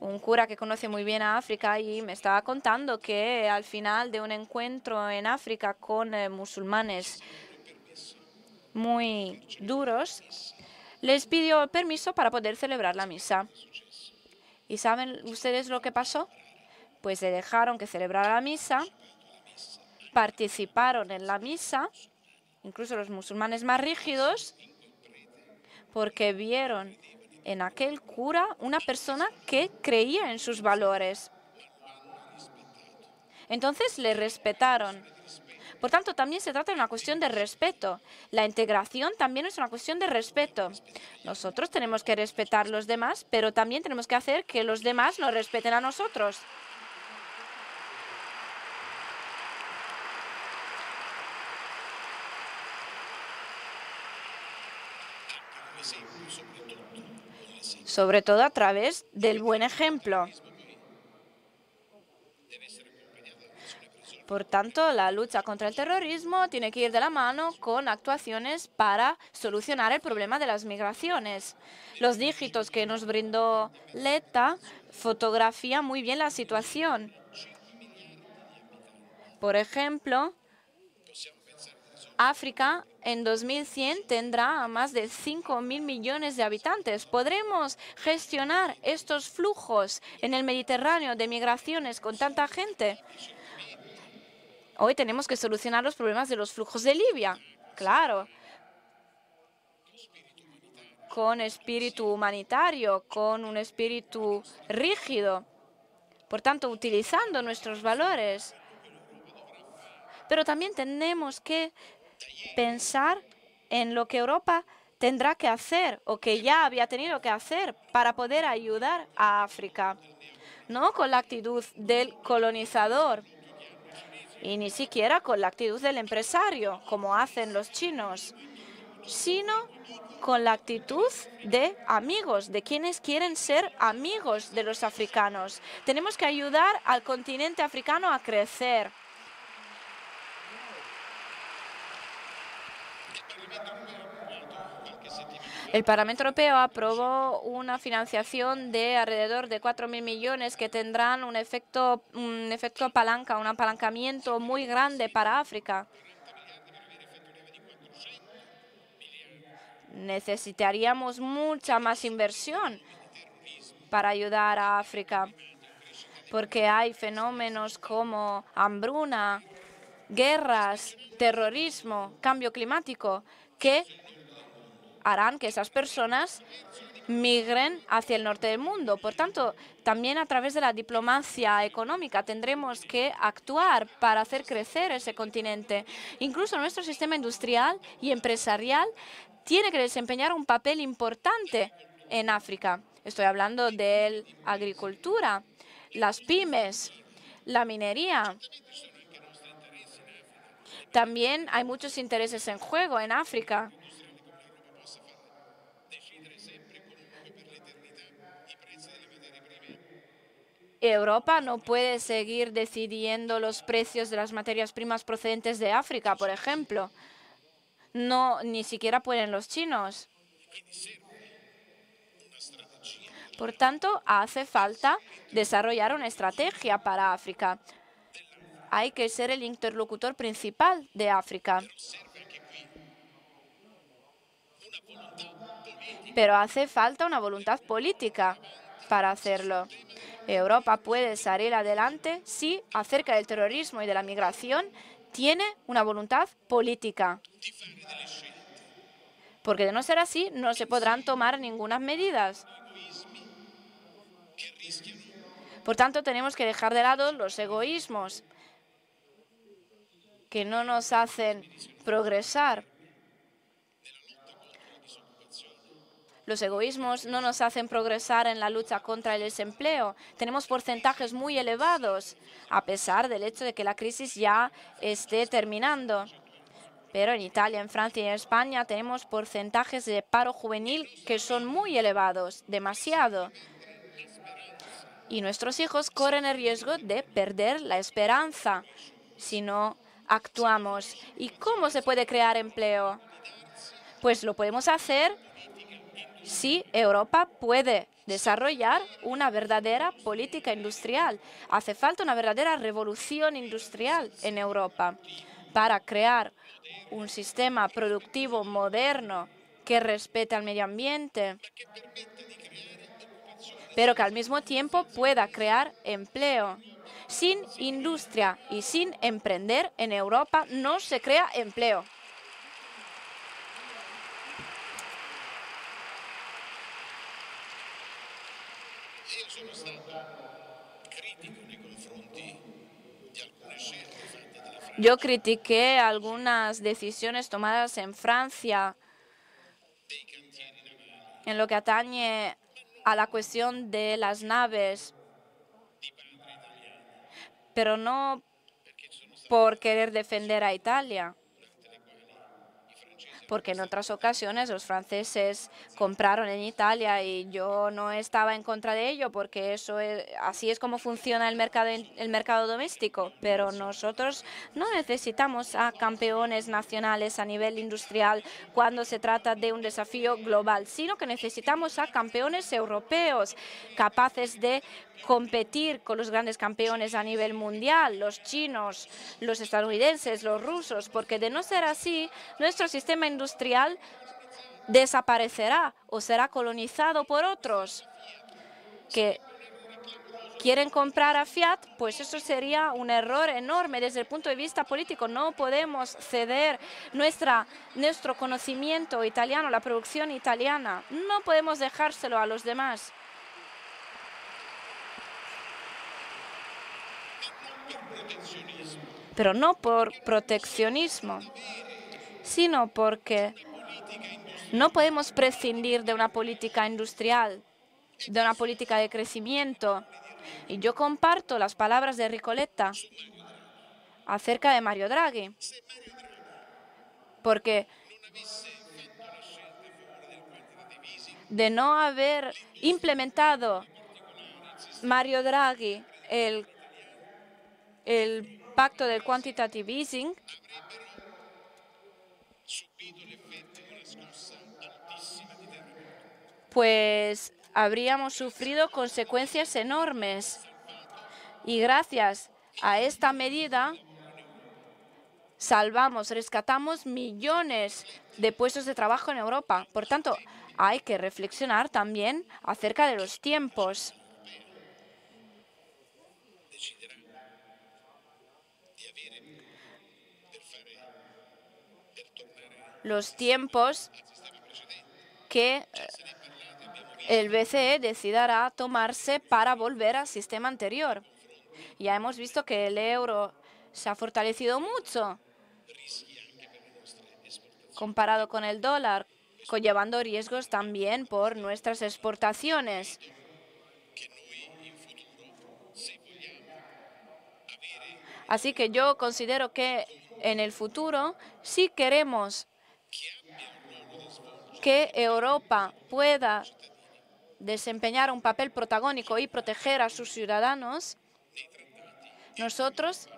un cura que conoce muy bien a África, y me estaba contando que al final de un encuentro en África con eh, musulmanes muy duros, les pidió permiso para poder celebrar la misa. ¿Y saben ustedes lo que pasó? Pues le dejaron que celebrara la misa participaron en la misa, incluso los musulmanes más rígidos, porque vieron en aquel cura una persona que creía en sus valores. Entonces le respetaron. Por tanto, también se trata de una cuestión de respeto. La integración también es una cuestión de respeto. Nosotros tenemos que respetar a los demás, pero también tenemos que hacer que los demás nos respeten a nosotros. sobre todo a través del buen ejemplo. Por tanto, la lucha contra el terrorismo tiene que ir de la mano con actuaciones para solucionar el problema de las migraciones. Los dígitos que nos brindó Leta fotografían muy bien la situación. Por ejemplo, África en 2100 tendrá más de 5 mil millones de habitantes. ¿Podremos gestionar estos flujos en el Mediterráneo de migraciones con tanta gente? Hoy tenemos que solucionar los problemas de los flujos de Libia, claro, con espíritu humanitario, con un espíritu rígido, por tanto, utilizando nuestros valores. Pero también tenemos que pensar en lo que Europa tendrá que hacer o que ya había tenido que hacer para poder ayudar a África, no con la actitud del colonizador y ni siquiera con la actitud del empresario, como hacen los chinos, sino con la actitud de amigos, de quienes quieren ser amigos de los africanos. Tenemos que ayudar al continente africano a crecer. El Parlamento Europeo aprobó una financiación de alrededor de 4.000 millones que tendrán un efecto, un palanca, un apalancamiento muy grande para África. Necesitaríamos mucha más inversión para ayudar a África, porque hay fenómenos como hambruna, guerras, terrorismo, cambio climático, que harán que esas personas migren hacia el norte del mundo. Por tanto, también a través de la diplomacia económica tendremos que actuar para hacer crecer ese continente. Incluso nuestro sistema industrial y empresarial tiene que desempeñar un papel importante en África. Estoy hablando de la agricultura, las pymes, la minería, también hay muchos intereses en juego en África. Europa no puede seguir decidiendo los precios de las materias primas procedentes de África, por ejemplo. No, ni siquiera pueden los chinos. Por tanto, hace falta desarrollar una estrategia para África hay que ser el interlocutor principal de África. Pero hace falta una voluntad política para hacerlo. Europa puede salir adelante si, acerca del terrorismo y de la migración, tiene una voluntad política. Porque de no ser así, no se podrán tomar ninguna medidas. Por tanto, tenemos que dejar de lado los egoísmos que no nos hacen progresar. Los egoísmos no nos hacen progresar en la lucha contra el desempleo. Tenemos porcentajes muy elevados, a pesar del hecho de que la crisis ya esté terminando. Pero en Italia, en Francia y en España tenemos porcentajes de paro juvenil que son muy elevados, demasiado. Y nuestros hijos corren el riesgo de perder la esperanza si no actuamos y cómo se puede crear empleo. Pues lo podemos hacer si Europa puede desarrollar una verdadera política industrial. Hace falta una verdadera revolución industrial en Europa para crear un sistema productivo moderno que respete al medio ambiente, pero que al mismo tiempo pueda crear empleo. Sin industria y sin emprender en Europa no se crea empleo. Yo critiqué algunas decisiones tomadas en Francia en lo que atañe a la cuestión de las naves pero no por querer defender a Italia, porque en otras ocasiones los franceses compraron en Italia y yo no estaba en contra de ello, porque eso es, así es como funciona el mercado, el mercado doméstico, pero nosotros no necesitamos a campeones nacionales a nivel industrial cuando se trata de un desafío global, sino que necesitamos a campeones europeos capaces de competir con los grandes campeones a nivel mundial, los chinos, los estadounidenses, los rusos, porque de no ser así, nuestro sistema industrial desaparecerá o será colonizado por otros que quieren comprar a Fiat, pues eso sería un error enorme desde el punto de vista político. No podemos ceder nuestra, nuestro conocimiento italiano, la producción italiana. No podemos dejárselo a los demás. pero no por proteccionismo, sino porque no podemos prescindir de una política industrial, de una política de crecimiento. Y yo comparto las palabras de Ricoletta acerca de Mario Draghi, porque de no haber implementado Mario Draghi el el pacto del quantitative easing pues habríamos sufrido consecuencias enormes. Y gracias a esta medida salvamos, rescatamos millones de puestos de trabajo en Europa. Por tanto, hay que reflexionar también acerca de los tiempos. los tiempos que eh, el BCE decidirá tomarse para volver al sistema anterior. Ya hemos visto que el euro se ha fortalecido mucho comparado con el dólar, conllevando riesgos también por nuestras exportaciones. Así que yo considero que en el futuro, si queremos que Europa pueda desempeñar un papel protagónico y proteger a sus ciudadanos, nosotros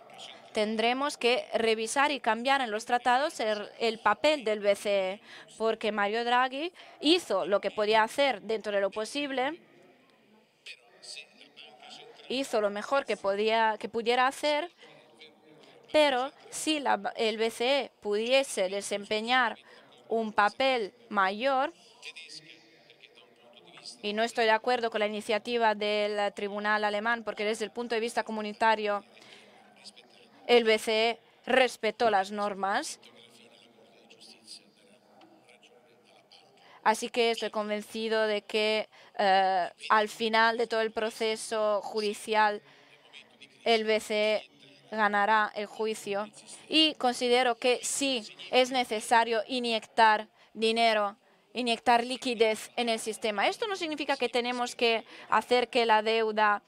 tendremos que revisar y cambiar en los tratados el, papel del BCE, porque Mario Draghi hizo lo que podía hacer dentro de lo posible, hizo lo mejor que, podía, que pudiera hacer, pero si el BCE pudiese desempeñar un papel mayor y no estoy de acuerdo con la iniciativa del tribunal alemán porque desde el punto de vista comunitario el BCE respetó las normas. Así que estoy convencido de que eh, al final de todo el proceso judicial el BCE ganará el juicio. Y considero que sí es necesario inyectar dinero, inyectar liquidez en el sistema. Esto no significa que tenemos que hacer que la deuda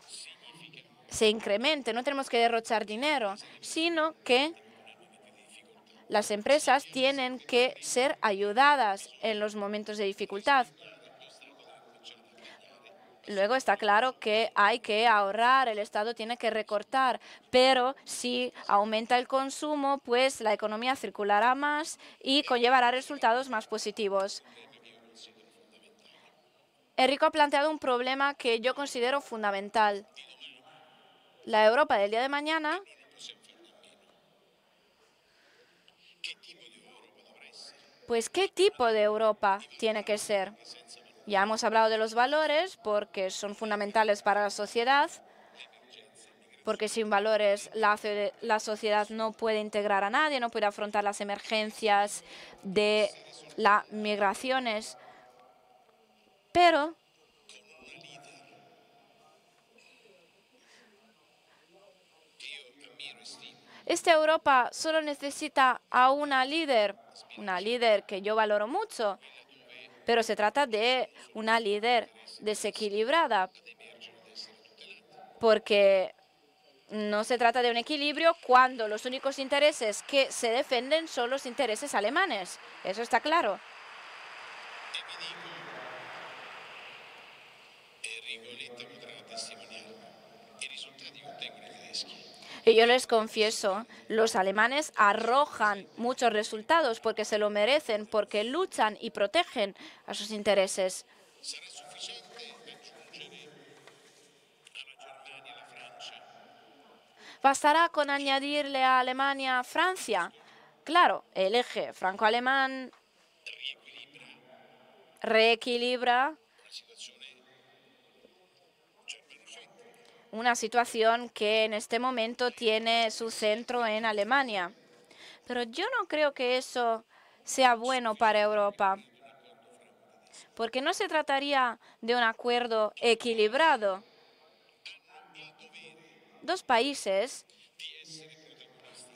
se incremente, no tenemos que derrochar dinero, sino que las empresas tienen que ser ayudadas en los momentos de dificultad. Luego está claro que hay que ahorrar, el Estado tiene que recortar, pero si aumenta el consumo, pues la economía circulará más y conllevará resultados más positivos. Enrico ha planteado un problema que yo considero fundamental. La Europa del día de mañana pues ¿qué tipo de Europa tiene que ser? Ya hemos hablado de los valores porque son fundamentales para la sociedad, porque sin valores la, sociedad no puede integrar a nadie, no puede afrontar las emergencias de las migraciones. Pero Esta Europa solo necesita a una líder, una líder que yo valoro mucho, pero se trata de una líder desequilibrada, porque no se trata de un equilibrio cuando los únicos intereses que se defienden son los intereses alemanes. Eso está claro yo les confieso, los alemanes arrojan muchos resultados porque se lo merecen, porque luchan y protegen a sus intereses. Bastará con añadirle a Alemania Francia. Claro, el eje franco-alemán reequilibra una situación que en este momento tiene su centro en Alemania. Pero yo no creo que eso sea bueno para Europa, porque no se trataría de un acuerdo equilibrado. Dos países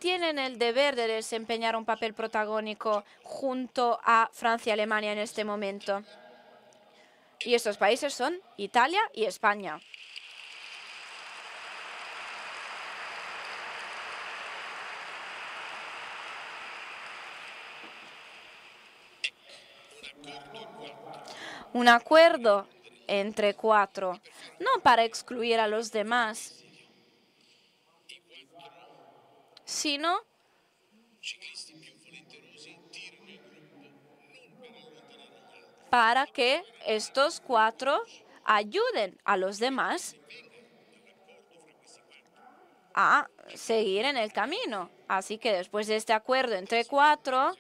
tienen el deber de desempeñar un papel protagónico junto a Francia y Alemania en este momento. Y estos países son Italia y España. un acuerdo entre cuatro, no para excluir a los demás, sino para que estos cuatro ayuden a los demás a seguir en el camino. Así que después de este acuerdo entre cuatro,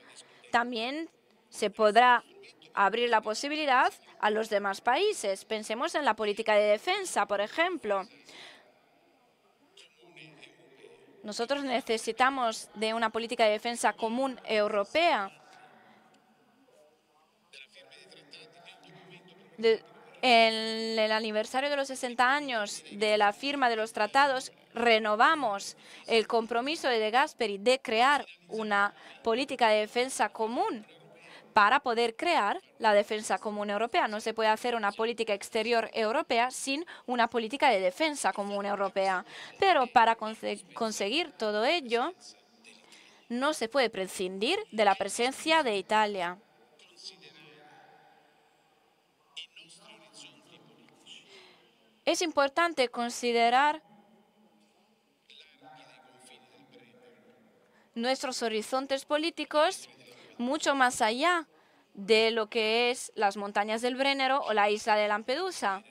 también se podrá abrir la posibilidad a los demás países. Pensemos en la política de defensa, por ejemplo. Nosotros necesitamos de una política de defensa común europea. en el aniversario de los 60 años de la firma de los tratados, renovamos el compromiso de De Gasperi de crear una política de defensa común para poder crear la defensa común europea. No se puede hacer una política exterior europea sin una política de defensa común europea. Pero para conseguir todo ello, no se puede prescindir de la presencia de Italia. Es importante considerar nuestros horizontes políticos mucho más allá de lo que es las montañas del Brennero o la isla de Lampedusa.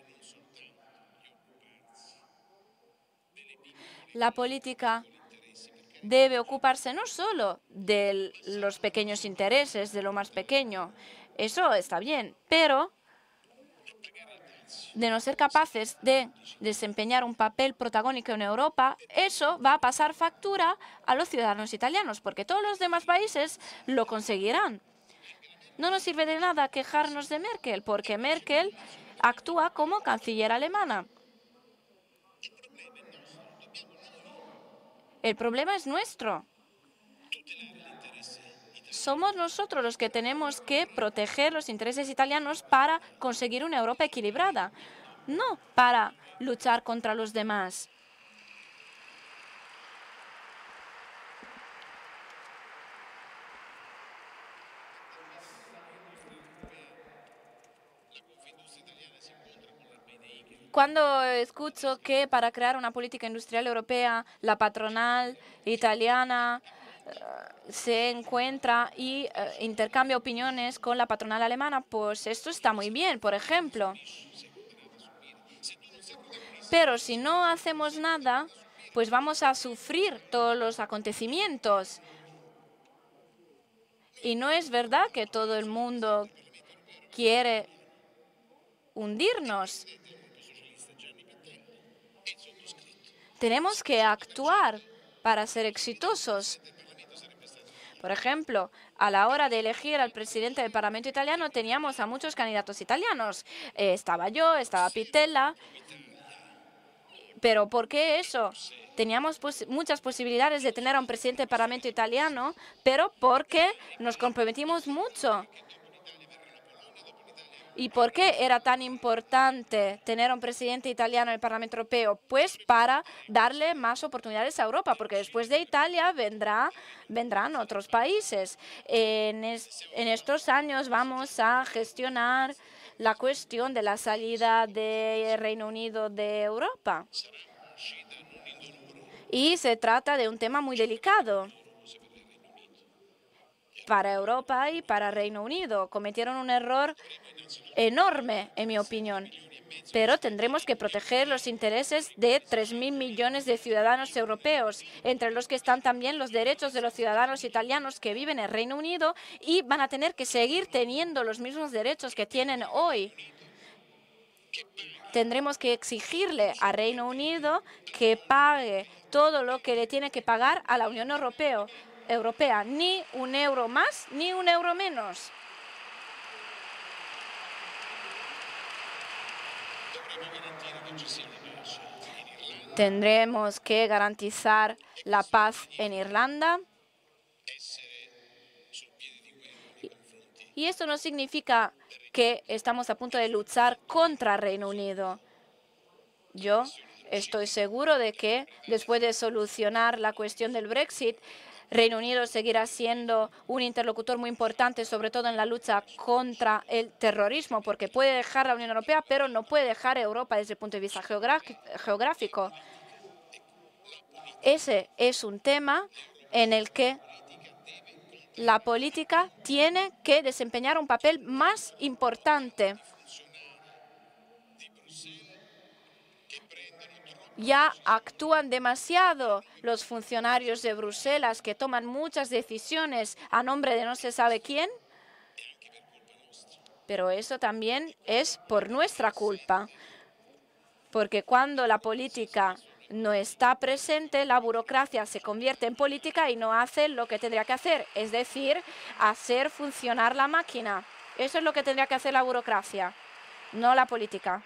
La política debe ocuparse no solo de los pequeños intereses, de lo más pequeño, eso está bien, pero de no ser capaces de desempeñar un papel protagónico en Europa, eso va a pasar factura a los ciudadanos italianos, porque todos los demás países lo conseguirán. No nos sirve de nada quejarnos de Merkel, porque Merkel actúa como canciller alemana. El problema es nuestro somos nosotros los que tenemos que proteger los intereses italianos para conseguir una Europa equilibrada, no para luchar contra los demás. cuando escucho que para crear una política industrial europea la patronal italiana se encuentra y eh, intercambia opiniones con la patronal alemana, pues esto está muy bien, por ejemplo. Pero si no hacemos nada, pues vamos a sufrir todos los acontecimientos. Y no es verdad que todo el mundo quiere hundirnos. Tenemos que actuar para ser exitosos. Por ejemplo, a la hora de elegir al presidente del Parlamento italiano teníamos a muchos candidatos italianos. Eh, estaba yo, estaba Pitella. Pero ¿por qué eso? Teníamos pues, muchas posibilidades de tener a un presidente del Parlamento italiano, pero porque nos comprometimos mucho ¿Y por qué era tan importante tener un presidente italiano en el Parlamento Europeo? Pues para darle más oportunidades a Europa, porque después de Italia vendrá, vendrán otros países. En, estos años vamos a gestionar la cuestión de la salida del Reino Unido de Europa. Y se trata de un tema muy delicado para Europa y para Reino Unido. Cometieron un error enorme, en mi opinión. Pero tendremos que proteger los intereses de 3.000 millones de ciudadanos europeos, entre los que están también los derechos de los ciudadanos italianos que viven en Reino Unido y van a tener que seguir teniendo los mismos derechos que tienen hoy. Tendremos que exigirle al Reino Unido que pague todo lo que le tiene que pagar a la Unión Europea, europea ni un euro más ni un euro menos. Tendremos que garantizar la paz en Irlanda. Y esto no significa que estamos a punto de luchar contra Reino Unido. Yo estoy seguro de que después de solucionar la cuestión del Brexit, Reino Unido seguirá siendo un interlocutor muy importante, sobre todo en la lucha contra el terrorismo, porque puede dejar la Unión Europea, pero no puede dejar Europa desde el punto de vista geográfico. Ese es un tema en el que la política tiene que desempeñar un papel más importante. ya actúan demasiado los funcionarios de Bruselas que toman muchas decisiones a nombre de no se sabe quién, pero eso también es por nuestra culpa, porque cuando la política no está presente, la burocracia se convierte en política y no hace lo que tendría que hacer, es decir, hacer funcionar la máquina. Eso es lo que tendría que hacer la burocracia, no la política.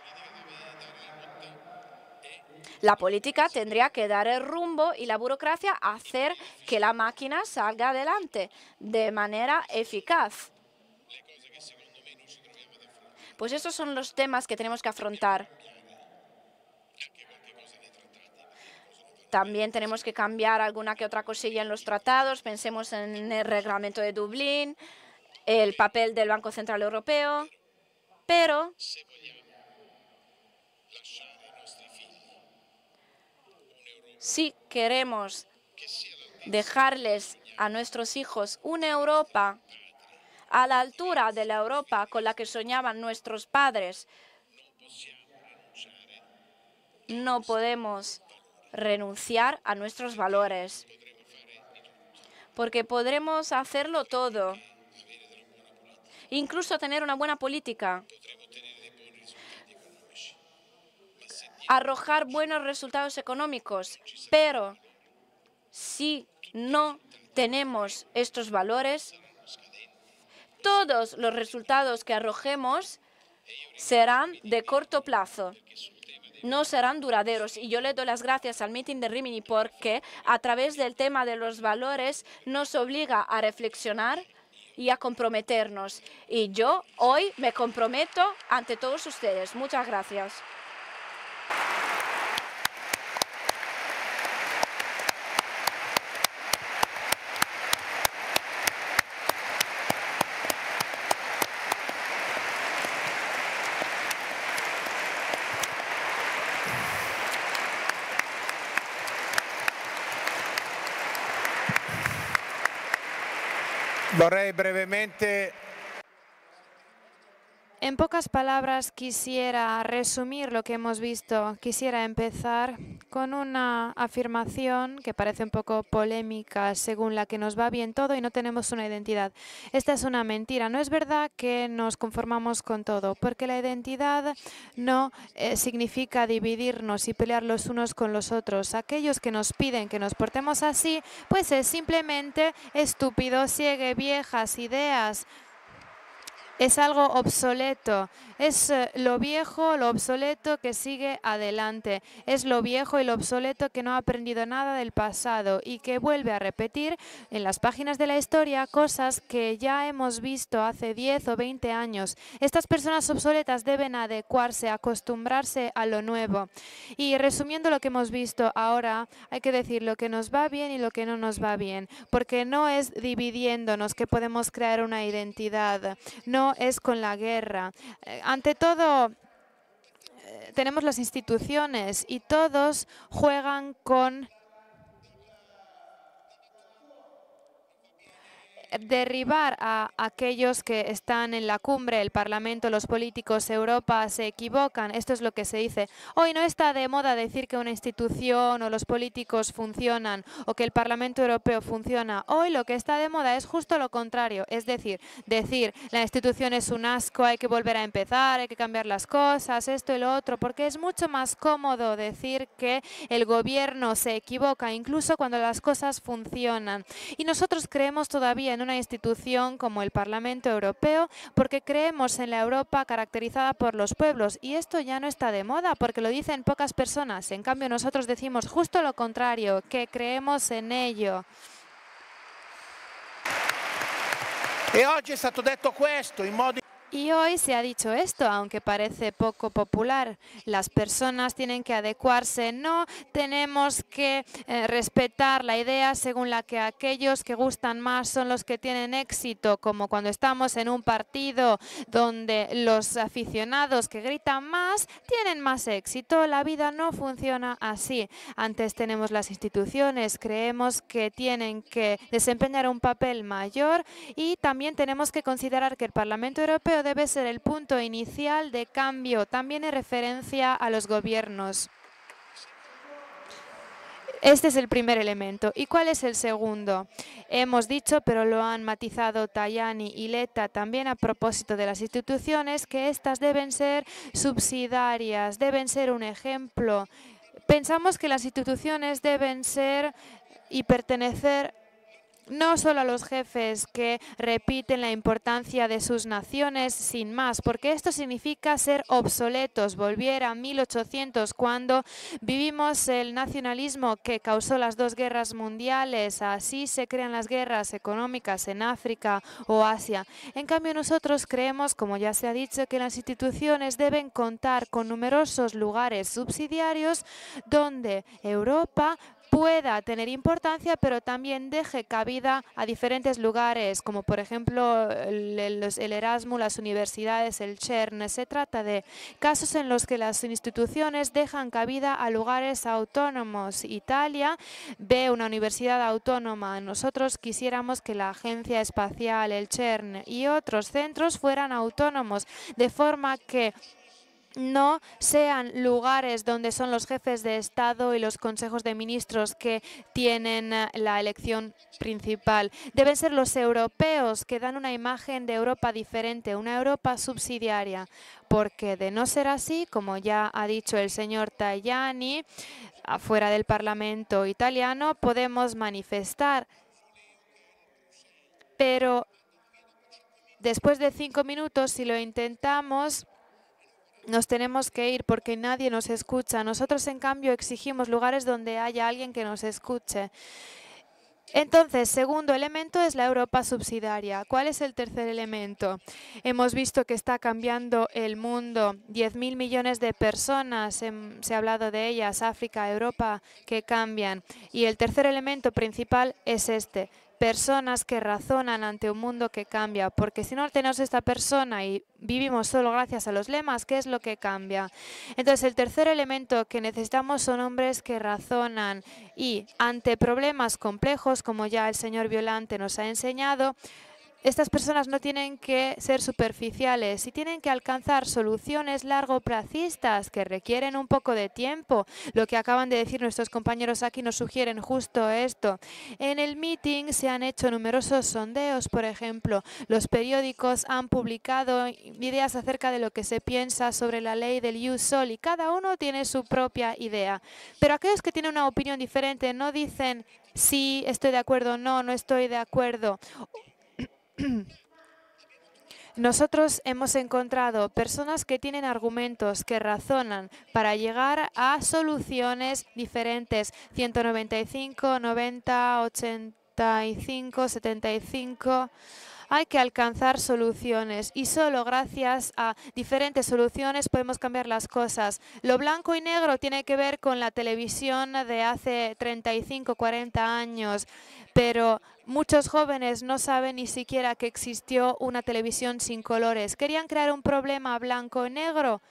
La política tendría que dar el rumbo y la burocracia hacer que la máquina salga adelante de manera eficaz. Pues estos son los temas que tenemos que afrontar. También tenemos que cambiar alguna que otra cosilla en los tratados. Pensemos en el reglamento de Dublín, el papel del Banco Central Europeo. Pero si queremos dejarles a nuestros hijos una Europa a la altura de la Europa con la que soñaban nuestros padres, no podemos renunciar a nuestros valores, porque podremos hacerlo todo, incluso tener una buena política. arrojar buenos resultados económicos, pero si no tenemos estos valores, todos los resultados que arrojemos serán de corto plazo, no serán duraderos. Y yo le doy las gracias al meeting de Rimini porque a través del tema de los valores nos obliga a reflexionar y a comprometernos. Y yo hoy me comprometo ante todos ustedes. Muchas gracias. Vorrei brevemente En pocas palabras quisiera resumir lo que hemos visto. Quisiera empezar con una afirmación que parece un poco polémica, según la que nos va bien todo y no tenemos una identidad. Esta es una mentira. No es verdad que nos conformamos con todo, porque la identidad no eh, significa dividirnos y pelear los unos con los otros. Aquellos que nos piden que nos portemos así, pues es simplemente estúpido, sigue viejas ideas es algo obsoleto, es eh, lo viejo, lo obsoleto que sigue adelante, es lo viejo y lo obsoleto que no ha aprendido nada del pasado y que vuelve a repetir en las páginas de la historia cosas que ya hemos visto hace 10 o 20 años. Estas personas obsoletas deben adecuarse, acostumbrarse a lo nuevo. Y resumiendo lo que hemos visto ahora, hay que decir lo que nos va bien y lo que no nos va bien, porque no es dividiéndonos que podemos crear una identidad, es con la guerra. Eh, ante todo, eh, tenemos las instituciones y todos juegan con derribar a aquellos que están en la cumbre, el Parlamento, los políticos, Europa, se equivocan. Esto es lo que se dice. Hoy no está de moda decir que una institución o los políticos funcionan o que el Parlamento Europeo funciona. Hoy lo que está de moda es justo lo contrario. Es decir, decir la institución es un asco, hay que volver a empezar, hay que cambiar las cosas, esto y lo otro, porque es mucho más cómodo decir que el gobierno se equivoca, incluso cuando las cosas funcionan. Y nosotros creemos todavía en una institución como el Parlamento Europeo porque creemos en la Europa caracterizada por los pueblos y esto ya no está de moda porque lo dicen pocas personas. En cambio nosotros decimos justo lo contrario, que creemos en ello. Y e hoy y hoy se ha dicho esto, aunque parece poco popular. Las personas tienen que adecuarse, no tenemos que eh, respetar la idea según la que aquellos que gustan más son los que tienen éxito, como cuando estamos en un partido donde los aficionados que gritan más tienen más éxito. La vida no funciona así. Antes tenemos las instituciones, creemos que tienen que desempeñar un papel mayor y también tenemos que considerar que el Parlamento Europeo debe ser el punto inicial de cambio, también en referencia a los gobiernos. Este es el primer elemento. ¿Y cuál es el segundo? Hemos dicho, pero lo han matizado Tajani y Leta también a propósito de las instituciones, que estas deben ser subsidiarias, deben ser un ejemplo. Pensamos que las instituciones deben ser y pertenecer no solo a los jefes que repiten la importancia de sus naciones sin más, porque esto significa ser obsoletos, volver a 1800 cuando vivimos el nacionalismo que causó las dos guerras mundiales, así se crean las guerras económicas en África o Asia. En cambio nosotros creemos, como ya se ha dicho, que las instituciones deben contar con numerosos lugares subsidiarios donde Europa pueda tener importancia, pero también deje cabida a diferentes lugares, como por ejemplo el, Erasmus, las universidades, el CERN. Se trata de casos en los que las instituciones dejan cabida a lugares autónomos. Italia ve una universidad autónoma. Nosotros quisiéramos que la Agencia Espacial, el CERN y otros centros fueran autónomos, de forma que no sean lugares donde son los jefes de Estado y los consejos de ministros que tienen eh, la elección principal. Deben ser los europeos que dan una imagen de Europa diferente, una Europa subsidiaria, porque de no ser así, como ya ha dicho el señor Tajani, afuera del Parlamento italiano podemos manifestar, pero después de cinco minutos, si lo intentamos, nos tenemos que ir porque nadie nos escucha. Nosotros, en cambio, exigimos lugares donde haya alguien que nos escuche. Entonces, segundo elemento es la Europa subsidiaria. ¿Cuál es el tercer elemento? Hemos visto que está cambiando el mundo. 10.000 millones de personas, em, se ha hablado de ellas, África, Europa, que cambian. Y el tercer elemento principal es este, personas que razonan ante un mundo que cambia, porque si no tenemos esta persona y vivimos solo gracias a los lemas, ¿qué es lo que cambia? Entonces, el tercer elemento que necesitamos son hombres que razonan y ante problemas complejos, como ya el señor Violante nos ha enseñado, estas personas no tienen que ser superficiales y tienen que alcanzar soluciones largo plazistas que requieren un poco de tiempo. Lo que acaban de decir nuestros compañeros aquí nos sugieren justo esto. En el meeting se han hecho numerosos sondeos, por ejemplo. Los periódicos han publicado ideas acerca de lo que se piensa sobre la ley del sol y cada uno tiene su propia idea. Pero aquellos que tienen una opinión diferente no dicen sí, estoy de acuerdo, no, no estoy de acuerdo. Nosotros hemos encontrado personas que tienen argumentos, que razonan para llegar a soluciones diferentes. 195, 90, 85, 75 hay que alcanzar soluciones y solo gracias a diferentes soluciones podemos cambiar las cosas. Lo blanco y negro tiene que ver con la televisión de hace 35, 40 años, pero muchos jóvenes no saben ni siquiera que existió una televisión sin colores. Querían crear un problema blanco y negro.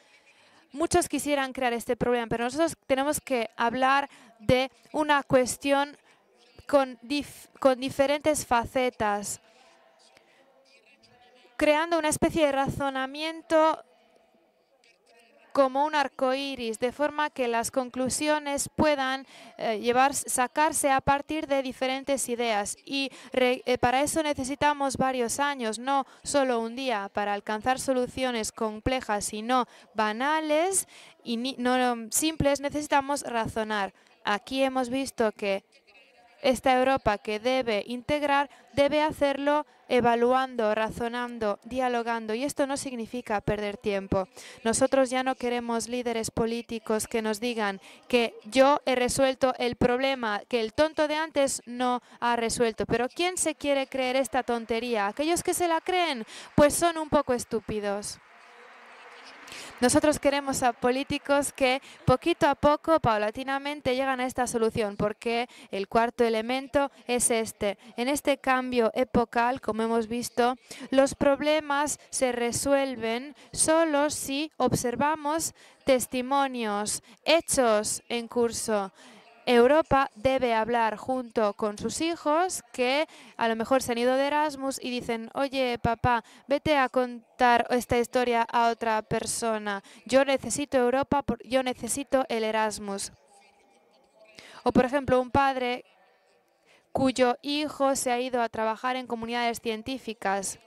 Muchos quisieran crear este problema, pero nosotros tenemos que hablar de una cuestión con, con diferentes facetas creando una especie de razonamiento como un arco iris, de forma que las conclusiones puedan eh, llevar, sacarse a partir de diferentes ideas. Y eh, para eso necesitamos varios años, no solo un día, para alcanzar soluciones complejas, sino banales y no simples, necesitamos razonar. Aquí hemos visto que esta Europa que debe integrar debe hacerlo evaluando, razonando, dialogando y esto no significa perder tiempo. Nosotros ya no queremos líderes políticos que nos digan que yo he resuelto el problema que el tonto de antes no ha resuelto. Pero ¿quién se quiere creer esta tontería? Aquellos que se la creen pues son un poco estúpidos. Nosotros queremos a políticos que poquito a poco, paulatinamente, llegan a esta solución, porque el cuarto elemento es este. En este cambio epocal, como hemos visto, los problemas se resuelven solo si observamos testimonios, hechos en curso, Europa debe hablar junto con sus hijos que a lo mejor se han ido de Erasmus y dicen, oye papá, vete a contar esta historia a otra persona. Yo necesito Europa, yo necesito el Erasmus. O por ejemplo, un padre cuyo hijo se ha ido a trabajar en comunidades científicas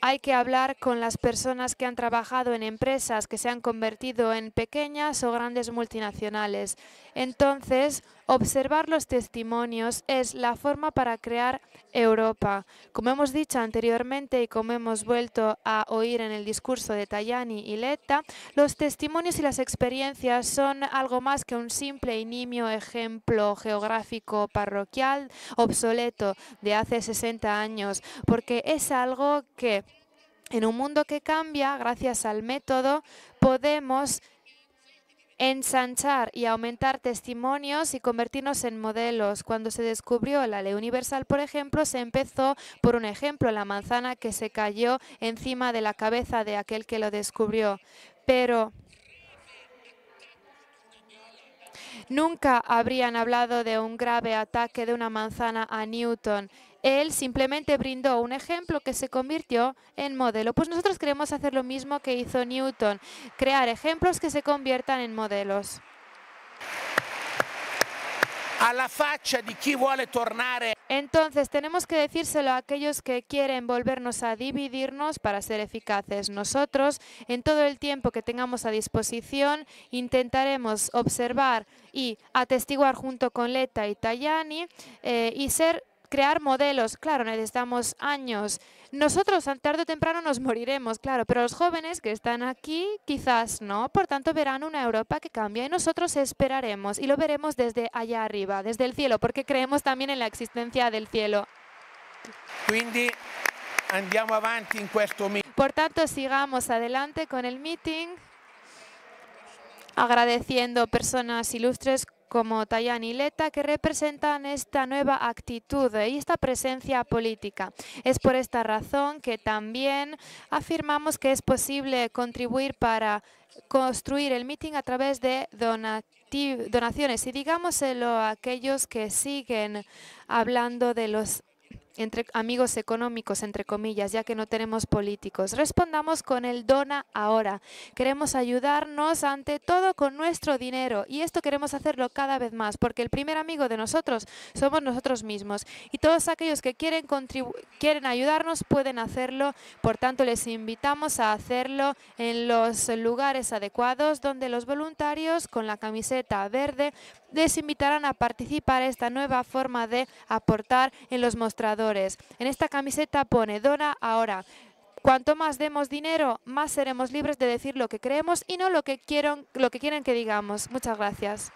hay que hablar con las personas que han trabajado en empresas que se han convertido en pequeñas o grandes multinacionales. Entonces, Observar los testimonios es la forma para crear Europa. Como hemos dicho anteriormente y como hemos vuelto a oír en el discurso de Tajani y Letta, los testimonios y las experiencias son algo más que un simple y nimio ejemplo geográfico parroquial obsoleto de hace 60 años, porque es algo que en un mundo que cambia, gracias al método, podemos ensanchar y aumentar testimonios y convertirnos en modelos. Cuando se descubrió la ley universal, por ejemplo, se empezó por un ejemplo, la manzana que se cayó encima de la cabeza de aquel que lo descubrió. Pero nunca habrían hablado de un grave ataque de una manzana a Newton. Él simplemente brindó un ejemplo que se convirtió en modelo. Pues nosotros queremos hacer lo mismo que hizo Newton, crear ejemplos que se conviertan en modelos. Entonces tenemos que decírselo a aquellos que quieren volvernos a dividirnos para ser eficaces. Nosotros, en todo el tiempo que tengamos a disposición, intentaremos observar y atestiguar junto con Leta y Tajani eh, y ser crear modelos. Claro, necesitamos años. Nosotros tarde o temprano nos moriremos, claro, pero los jóvenes que están aquí quizás no. Por tanto, verán una Europa que cambia y nosotros esperaremos y lo veremos desde allá arriba, desde el cielo, porque creemos también en la existencia del cielo. Por tanto, sigamos adelante con el meeting agradeciendo personas ilustres como Tayán y Leta que representan esta nueva actitud y esta presencia política. Es por esta razón que también afirmamos que es posible contribuir para construir el meeting a través de donaciones. Y digámoselo a aquellos que siguen hablando de los entre amigos económicos, entre comillas, ya que no tenemos políticos. Respondamos con el dona ahora. Queremos ayudarnos ante todo con nuestro dinero y esto queremos hacerlo cada vez más porque el primer amigo de nosotros somos nosotros mismos y todos aquellos que quieren, quieren ayudarnos pueden hacerlo. Por tanto, les invitamos a hacerlo en los lugares adecuados donde los voluntarios con la camiseta verde les invitarán a participar esta nueva forma de aportar en los mostradores en esta camiseta pone dona ahora. Cuanto más demos dinero, más seremos libres de decir lo que creemos y no lo que, lo que quieren que digamos. Muchas gracias.